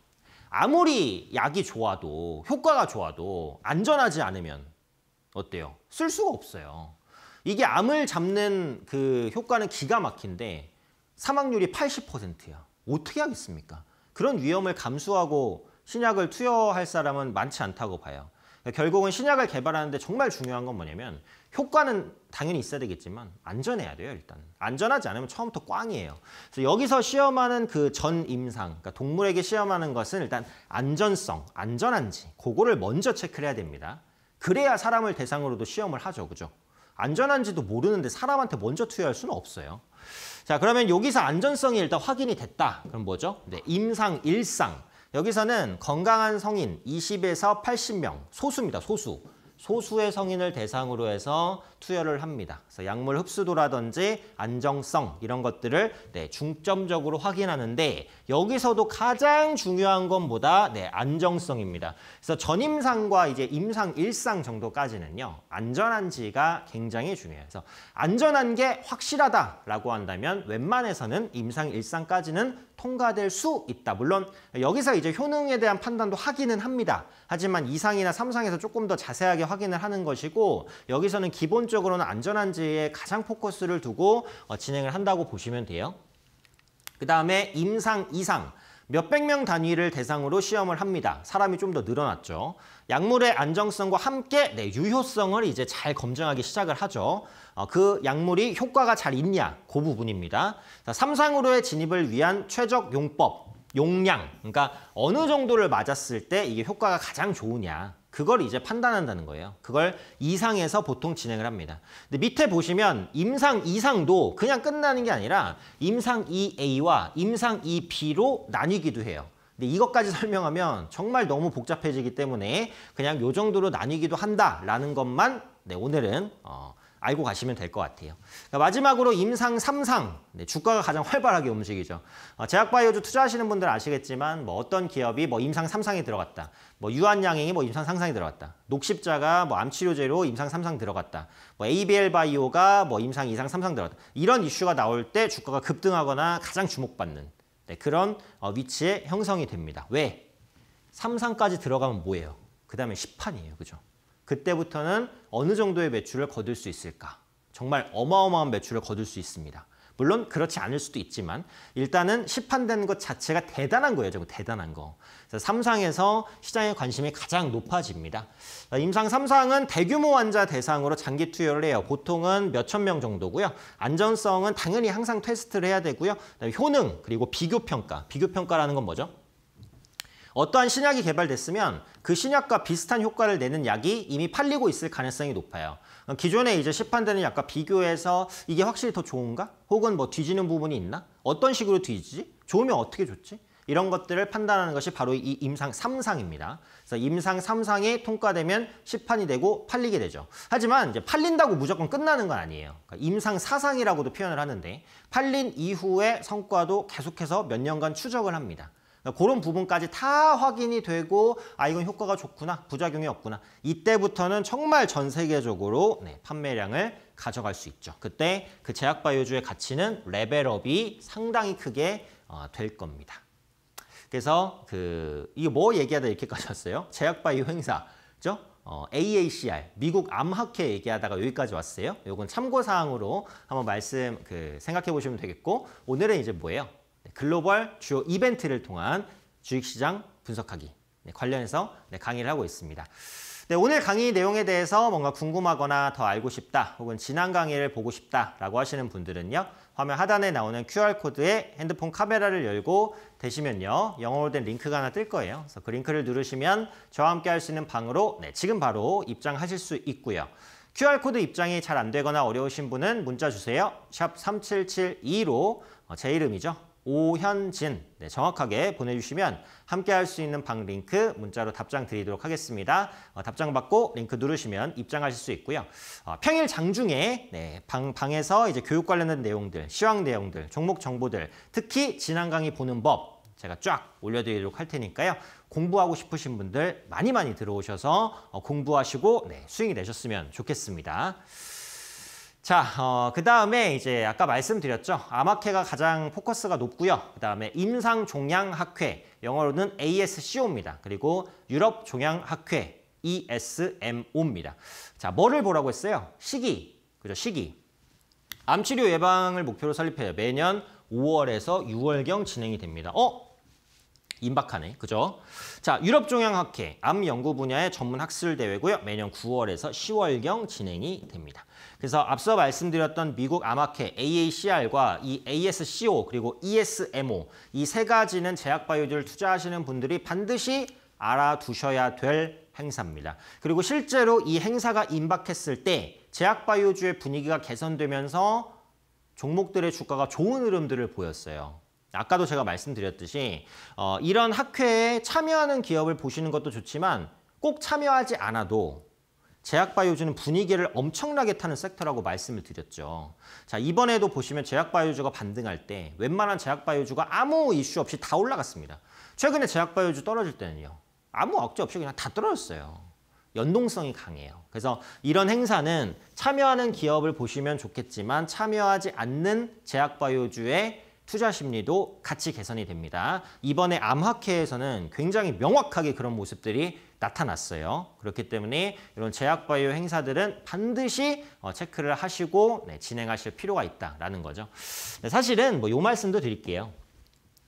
아무리 약이 좋아도 효과가 좋아도 안전하지 않으면 어때요? 쓸 수가 없어요. 이게 암을 잡는 그 효과는 기가 막힌데 사망률이 80%야. 어떻게 하겠습니까? 그런 위험을 감수하고 신약을 투여할 사람은 많지 않다고 봐요. 그러니까 결국은 신약을 개발하는데 정말 중요한 건 뭐냐면 효과는 당연히 있어야 되겠지만 안전해야 돼요 일단 안전하지 않으면 처음부터 꽝이에요 그래서 여기서 시험하는 그 전 임상 그러니까 동물에게 시험하는 것은 일단 안전성 안전한지 그거를 먼저 체크를 해야 됩니다 그래야 사람을 대상으로도 시험을 하죠 그죠 안전한지도 모르는데 사람한테 먼저 투여할 수는 없어요 자, 그러면 여기서 안전성이 일단 확인이 됐다. 그럼 뭐죠? 네, 임상 일상 여기서는 건강한 성인 20에서 80명, 소수입니다, 소수. 소수의 성인을 대상으로 해서 투여를 합니다. 그래서 약물 흡수도라든지 안정성 이런 것들을 네, 중점적으로 확인하는데 여기서도 가장 중요한 것보다 네, 안정성입니다. 그래서 전임상과 이제 임상 일상 정도까지는요. 안전한지가 굉장히 중요해요. 서 안전한 게 확실하다라고 한다면 웬만해서는 임상 일상까지는 통과될 수 있다. 물론 여기서 이제 효능에 대한 판단도 하기는 합니다. 하지만 이상이나삼상에서 조금 더 자세하게 확인을 하는 것이고 여기서는 기본적으로는 안전한지에 가장 포커스를 두고 어, 진행을 한다고 보시면 돼요. 그 다음에 임상 이상. 몇백 명 단위를 대상으로 시험을 합니다. 사람이 좀 더 늘어났죠. 약물의 안정성과 함께 네, 유효성을 이제 잘 검증하기 시작을 하죠. 어, 그 약물이 효과가 잘 있냐 그 부분입니다. 삼상으로의 진입을 위한 최적 용법, 용량, 그러니까 어느 정도를 맞았을 때 이게 효과가 가장 좋으냐 그걸 이제 판단한다는 거예요. 그걸 이상에서 보통 진행을 합니다. 근데 밑에 보시면 임상 이상도 그냥 끝나는 게 아니라 임상 2A와 임상 2B로 나뉘기도 해요. 근데 이것까지 설명하면 정말 너무 복잡해지기 때문에 그냥 요 정도로 나뉘기도 한다라는 것만 네, 오늘은 어, 알고 가시면 될 것 같아요. 그러니까 마지막으로 임상 3상, 주가가 가장 활발하게 움직이죠. 어, 제약바이오주 투자하시는 분들 아시겠지만 뭐 어떤 기업이 뭐 임상 3상에 들어갔다, 뭐 유한양행이 뭐 임상 3상에 들어갔다, 녹십자가 뭐 암치료제로 임상 3상 들어갔다, 뭐 ABL바이오가 뭐 임상 2상 3상 들어갔다 이런 이슈가 나올 때 주가가 급등하거나 가장 주목받는 네, 그런 어, 위치에 형성이 됩니다. 왜? 3상까지 들어가면 뭐예요? 그 다음에 10판이에요. 그죠? 그때부터는 어느 정도의 매출을 거둘 수 있을까? 정말 어마어마한 매출을 거둘 수 있습니다. 물론 그렇지 않을 수도 있지만 일단은 시판되는 것 자체가 대단한 거예요. 정말 대단한 거. 그래서 삼상에서 시장의 관심이 가장 높아집니다. 임상 삼상은 대규모 환자 대상으로 장기 투여를 해요. 보통은 몇천 명 정도고요. 안전성은 당연히 항상 테스트를 해야 되고요. 효능 그리고 비교평가. 비교평가라는 건 뭐죠? 어떠한 신약이 개발됐으면 그 신약과 비슷한 효과를 내는 약이 이미 팔리고 있을 가능성이 높아요. 기존에 이제 시판되는 약과 비교해서 이게 확실히 더 좋은가? 혹은 뭐 뒤지는 부분이 있나? 어떤 식으로 뒤지지? 좋으면 어떻게 좋지? 이런 것들을 판단하는 것이 바로 이 임상 3상입니다 그래서 임상 3상이 통과되면 시판이 되고 팔리게 되죠. 하지만 이제 팔린다고 무조건 끝나는 건 아니에요. 그러니까 임상 4상이라고도 표현을 하는데 팔린 이후의 성과도 계속해서 몇 년간 추적을 합니다. 그런 부분까지 다 확인이 되고 아 이건 효과가 좋구나 부작용이 없구나 이때부터는 정말 전 세계적으로 네, 판매량을 가져갈 수 있죠. 그때 그 제약바이오주의 가치는 레벨업이 상당히 크게 어, 될 겁니다. 그래서 그 이게 뭐 얘기하다 이렇게까지 왔어요? 제약바이오 행사, 죠 어, AACR 미국 암학회 얘기하다가 여기까지 왔어요. 이건 참고사항으로 한번 말씀 그 생각해 보시면 되겠고 오늘은 이제 뭐예요? 글로벌 주요 이벤트를 통한 주식시장 분석하기 네, 관련해서 네, 강의를 하고 있습니다. 네, 오늘 강의 내용에 대해서 뭔가 궁금하거나 더 알고 싶다 혹은 지난 강의를 보고 싶다라고 하시는 분들은요. 화면 하단에 나오는 QR코드에 핸드폰 카메라를 열고 되시면요. 영어로 된 링크가 하나 뜰 거예요. 그래서 그 링크를 누르시면 저와 함께 할 수 있는 방으로 네, 지금 바로 입장하실 수 있고요. QR코드 입장이 잘 안 되거나 어려우신 분은 문자 주세요. 샵 3772로 어, 제 이름이죠. 오현진 네, 정확하게 보내주시면 함께 할 수 있는 방 링크 문자로 답장 드리도록 하겠습니다. 어, 답장 받고 링크 누르시면 입장하실 수 있고요. 어, 평일 장중에 네, 방, 방에서 이제 교육 관련된 내용들, 시황 내용들, 종목 정보들, 특히 지난 강의 보는 법 제가 쫙 올려드리도록 할 테니까요. 공부하고 싶으신 분들 많이 많이 들어오셔서 어, 공부하시고 네, 수익이 되셨으면 좋겠습니다. 자, 어, 그 다음에 이제 아까 말씀드렸죠. 아마케가 가장 포커스가 높고요. 그 다음에 임상종양학회, 영어로는 ASCO입니다. 그리고 유럽종양학회, ESMO입니다. 자, 뭐를 보라고 했어요? 시기, 그죠? 시기. 암치료 예방을 목표로 설립해요. 매년 5월에서 6월경 진행이 됩니다. 어? 임박하네, 그죠? 자, 유럽 종양학회 암 연구 분야의 전문 학술 대회고요. 매년 9월에서 10월경 진행이 됩니다. 그래서 앞서 말씀드렸던 미국 암학회 AACR과 이 ASCO 그리고 ESMO 이 세 가지는 제약 바이오를 투자하시는 분들이 반드시 알아두셔야 될 행사입니다. 그리고 실제로 이 행사가 임박했을 때 제약 바이오주의 분위기가 개선되면서 종목들의 주가가 좋은 흐름들을 보였어요. 아까도 제가 말씀드렸듯이 어, 이런 학회에 참여하는 기업을 보시는 것도 좋지만 꼭 참여하지 않아도 제약바이오즈는 분위기를 엄청나게 타는 섹터라고 말씀을 드렸죠. 자 이번에도 보시면 제약바이오즈가 반등할 때 웬만한 제약바이오즈가 아무 이슈 없이 다 올라갔습니다. 최근에 제약바이오즈 떨어질 때는요. 아무 억제 없이 그냥 다 떨어졌어요. 연동성이 강해요. 그래서 이런 행사는 참여하는 기업을 보시면 좋겠지만 참여하지 않는 제약바이오주의 투자 심리도 같이 개선이 됩니다. 이번에 암학회에서는 굉장히 명확하게 그런 모습들이 나타났어요. 그렇기 때문에 이런 제약바이오 행사들은 반드시 어, 체크를 하시고 네, 진행하실 필요가 있다라는 거죠. 네, 사실은 뭐요 말씀도 드릴게요.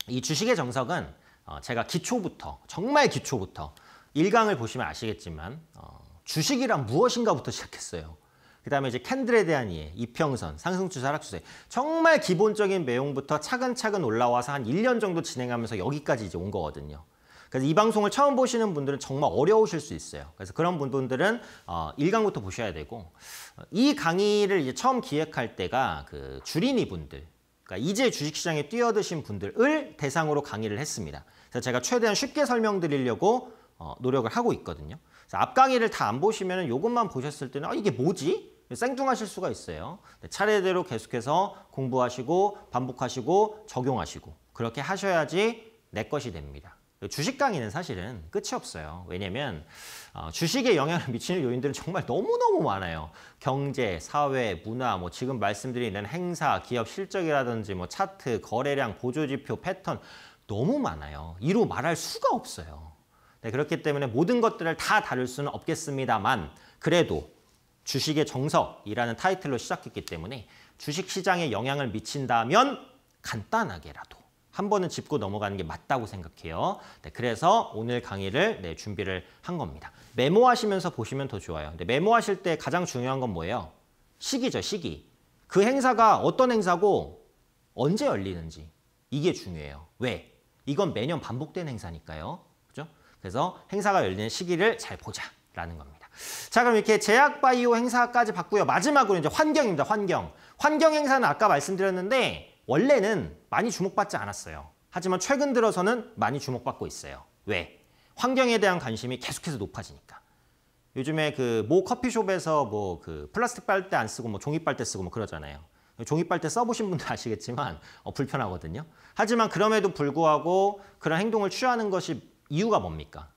이 주식의 정석은 어, 제가 기초부터 정말 기초부터 일강을 보시면 아시겠지만 어, 주식이란 무엇인가부터 시작했어요. 그다음에 이제 캔들에 대한 이해, 이평선, 상승추세, 하락추세. 정말 기본적인 내용부터 차근차근 올라와서 한 1년 정도 진행하면서 여기까지 이제 온 거거든요. 그래서 이 방송을 처음 보시는 분들은 정말 어려우실 수 있어요. 그래서 그런 분들은 어, 1강부터 보셔야 되고 이 강의를 이제 처음 기획할 때가 그 주린이 분들 그러니까 이제 주식시장에 뛰어드신 분들을 대상으로 강의를 했습니다. 그래서 제가 최대한 쉽게 설명드리려고 어, 노력을 하고 있거든요. 앞 강의를 다 안 보시면 이것만 보셨을 때는 아, 이게 뭐지? 생뚱하실 수가 있어요. 네, 차례대로 계속해서 공부하시고 반복하시고 적용하시고 그렇게 하셔야지 내 것이 됩니다. 주식 강의는 사실은 끝이 없어요. 왜냐면 하 어, 주식에 영향을 (laughs) 미치는 요인들은 정말 너무너무 많아요. 경제, 사회, 문화, 뭐 지금 말씀드린 행사, 기업 실적이라든지 뭐 차트, 거래량, 보조지표, 패턴 너무 많아요. 이로 말할 수가 없어요. 네, 그렇기 때문에 모든 것들을 다 다룰 수는 없겠습니다만 그래도 주식의 정석이라는 타이틀로 시작했기 때문에 주식시장에 영향을 미친다면 간단하게라도 한 번은 짚고 넘어가는 게 맞다고 생각해요. 네, 그래서 오늘 강의를 네, 준비를 한 겁니다. 메모하시면서 보시면 더 좋아요. 근데 메모하실 때 가장 중요한 건 뭐예요? 시기죠, 시기. 그 행사가 어떤 행사고 언제 열리는지 이게 중요해요. 왜? 이건 매년 반복된 행사니까요. 그죠? 그래서 행사가 열리는 시기를 잘 보자라는 겁니다. 자 그럼 이렇게 제약바이오 행사까지 봤고요. 마지막으로 이제 환경입니다. 환경. 환경 행사는 아까 말씀드렸는데 원래는 많이 주목받지 않았어요. 하지만 최근 들어서는 많이 주목받고 있어요. 왜? 환경에 대한 관심이 계속해서 높아지니까. 요즘에 그모 커피숍에서 뭐 그 플라스틱 빨대 안 쓰고 뭐 종이 빨대 쓰고 뭐 그러잖아요. 종이 빨대 써보신 분들 (laughs) 아시겠지만 어, 불편하거든요. 하지만 그럼에도 불구하고 그런 행동을 취하는 것이 이유가 뭡니까?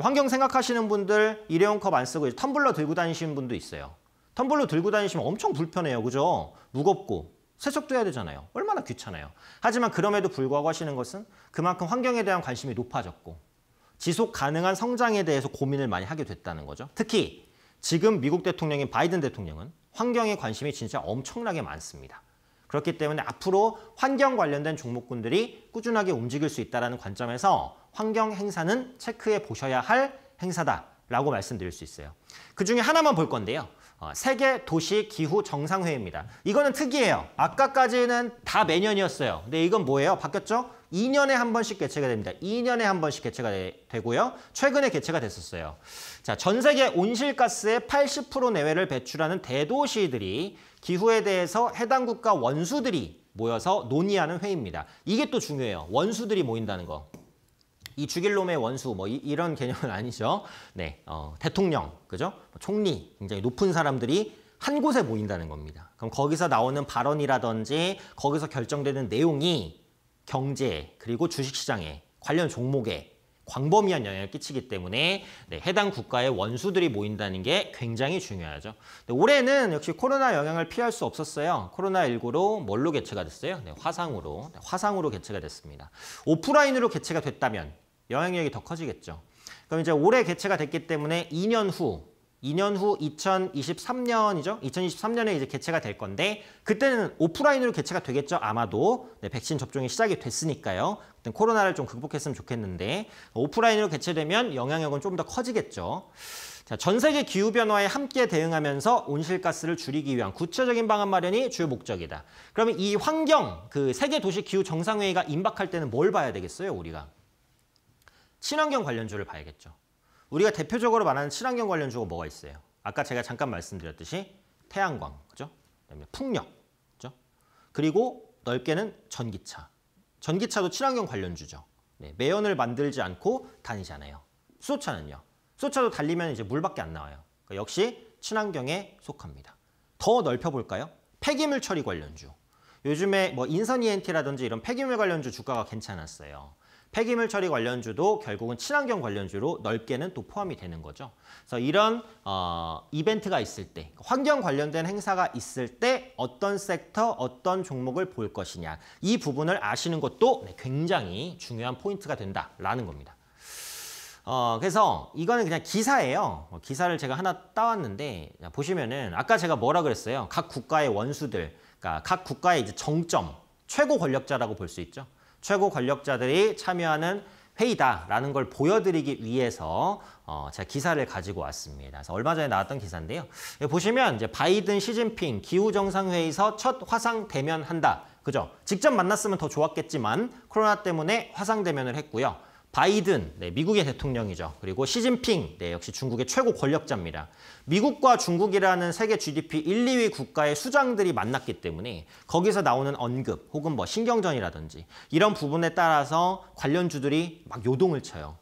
환경 생각하시는 분들 일회용 컵 안 쓰고 텀블러 들고 다니시는 분도 있어요. 텀블러 들고 다니시면 엄청 불편해요. 그죠? 무겁고 세척도 해야 되잖아요. 얼마나 귀찮아요. 하지만 그럼에도 불구하고 하시는 것은 그만큼 환경에 대한 관심이 높아졌고 지속 가능한 성장에 대해서 고민을 많이 하게 됐다는 거죠. 특히 지금 미국 대통령인 바이든 대통령은 환경에 관심이 진짜 엄청나게 많습니다. 그렇기 때문에 앞으로 환경 관련된 종목군들이 꾸준하게 움직일 수 있다는 관점에서 환경 행사는 체크해 보셔야 할 행사다라고 말씀드릴 수 있어요. 그중에 하나만 볼 건데요. 어, 세계 도시 기후 정상회의입니다. 이거는 특이해요. 아까까지는 다 매년이었어요. 근데 이건 뭐예요? 바뀌었죠? 2년에 한 번씩 개최가 됩니다. 2년에 한 번씩 개최가 되, 고요 최근에 개최가 됐었어요. 자, 전 세계 온실가스의 80% 내외를 배출하는 대도시들이 기후에 대해서 해당 국가 원수들이 모여서 논의하는 회의입니다. 이게 또 중요해요. 원수들이 모인다는 거. 이 죽일 놈의 원수 뭐 이, 런 개념은 (laughs) 아니죠. 네, 어, 대통령, 그죠? 뭐 총리, 굉장히 높은 사람들이 한 곳에 모인다는 겁니다. 그럼 거기서 나오는 발언이라든지 거기서 결정되는 내용이 경제 그리고 주식시장에 관련 종목에 광범위한 영향을 끼치기 때문에 네, 해당 국가의 원수들이 모인다는 게 굉장히 중요하죠. 네, 올해는 역시 코로나 영향을 피할 수 없었어요. 코로나19로 뭘로 개최가 됐어요? 네, 화상으로, 네, 화상으로 개최가 됐습니다. 오프라인으로 개최가 됐다면 영향력이 더 커지겠죠. 그럼 이제 올해 개최가 됐기 때문에 2년 후 2년 후 2023년이죠. 2023년에 이제 개최가 될 건데 그때는 오프라인으로 개최가 되겠죠. 아마도 네, 백신 접종이 시작이 됐으니까요. 그땐 코로나를 좀 극복했으면 좋겠는데 오프라인으로 개최되면 영향력은 좀 더 커지겠죠. 자, 전 세계 기후 변화에 함께 대응하면서 온실가스를 줄이기 위한 구체적인 방안 마련이 주요 목적이다. 그러면 이 환경 그 세계 도시 기후 정상회의가 임박할 때는 뭘 봐야 되겠어요, 우리가? 친환경 관련주를 봐야겠죠. 우리가 대표적으로 말하는 친환경 관련 주가 뭐가 있어요? 아까 제가 잠깐 말씀드렸듯이 태양광, 그죠? 그다음에 풍력, 그죠? 그리고 넓게는 전기차. 전기차도 친환경 관련주죠. 네, 매연을 만들지 않고 다니잖아요. 수소차는요. 수소차도 달리면 이제 물밖에 안 나와요. 그러니까 역시 친환경에 속합니다. 더 넓혀볼까요? 폐기물 처리 관련주. 요즘에 뭐 인선 ENT라든지 이런 폐기물 관련주 주가가 괜찮았어요. 폐기물 처리 관련주도 결국은 친환경 관련주로 넓게는 또 포함이 되는 거죠. 그래서 이런 어, 이벤트가 있을 때, 환경 관련된 행사가 있을 때 어떤 섹터, 어떤 종목을 볼 것이냐 이 부분을 아시는 것도 네, 굉장히 중요한 포인트가 된다라는 겁니다. 어, 그래서 이거는 그냥 기사예요. 뭐 기사를 제가 하나 따왔는데 보시면은 아까 제가 뭐라 그랬어요? 각 국가의 원수들, 그러니까 각 국가의 이제 정점, 최고 권력자라고 볼 수 있죠. 최고 권력자들이 참여하는 회의다라는 걸 보여드리기 위해서 어, 제가 기사를 가지고 왔습니다. 그래서 얼마 전에 나왔던 기사인데요. 보시면 이제 바이든 시진핑 기후 정상회의서 에첫 화상 대면한다. 그죠? 직접 만났으면 더 좋았겠지만 코로나 때문에 화상 대면을 했고요. 바이든, 네, 미국의 대통령이죠. 그리고 시진핑, 네, 역시 중국의 최고 권력자입니다. 미국과 중국이라는 세계 GDP 1, 2위 국가의 수장들이 만났기 때문에 거기서 나오는 언급 혹은 뭐 신경전이라든지 이런 부분에 따라서 관련주들이 막 요동을 쳐요.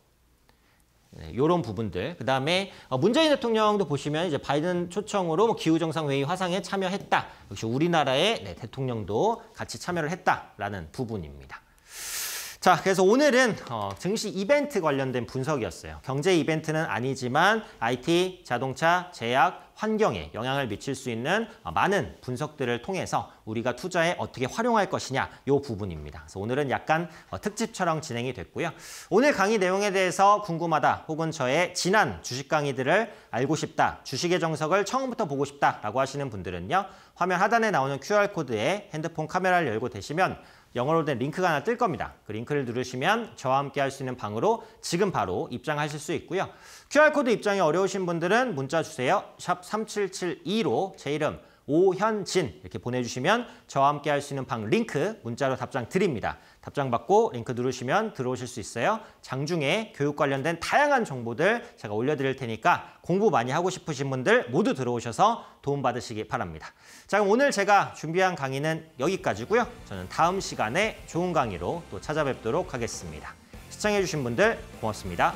네, 이런 부분들. 그 다음에 어, 문재인 대통령도 보시면 이제 바이든 초청으로 뭐 기후정상회의 화상에 참여했다. 역시 우리나라의 네, 대통령도 같이 참여를 했다라는 부분입니다. 자, 그래서 오늘은 어, 증시 이벤트 관련된 분석이었어요. 경제 이벤트는 아니지만 IT, 자동차, 제약, 환경에 영향을 미칠 수 있는 어, 많은 분석들을 통해서 우리가 투자에 어떻게 활용할 것이냐 이 부분입니다. 그래서 오늘은 약간 어, 특집처럼 진행이 됐고요. 오늘 강의 내용에 대해서 궁금하다 혹은 저의 지난 주식 강의들을 알고 싶다 주식의 정석을 처음부터 보고 싶다라고 하시는 분들은요. 화면 하단에 나오는 QR코드에 핸드폰 카메라를 열고 되시면 영어로 된 링크가 하나 뜰 겁니다. 그 링크를 누르시면 저와 함께 할 수 있는 방으로 지금 바로 입장하실 수 있고요. QR코드 입장이 어려우신 분들은 문자 주세요. 샵 3772로 제 이름 오현진 이렇게 보내주시면 저와 함께 할 수 있는 방 링크 문자로 답장 드립니다. 답장 받고 링크 누르시면 들어오실 수 있어요. 장중에 교육 관련된 다양한 정보들 제가 올려드릴 테니까 공부 많이 하고 싶으신 분들 모두 들어오셔서 도움받으시기 바랍니다. 자 그럼 오늘 제가 준비한 강의는 여기까지고요. 저는 다음 시간에 좋은 강의로 또 찾아뵙도록 하겠습니다. 시청해주신 분들 고맙습니다.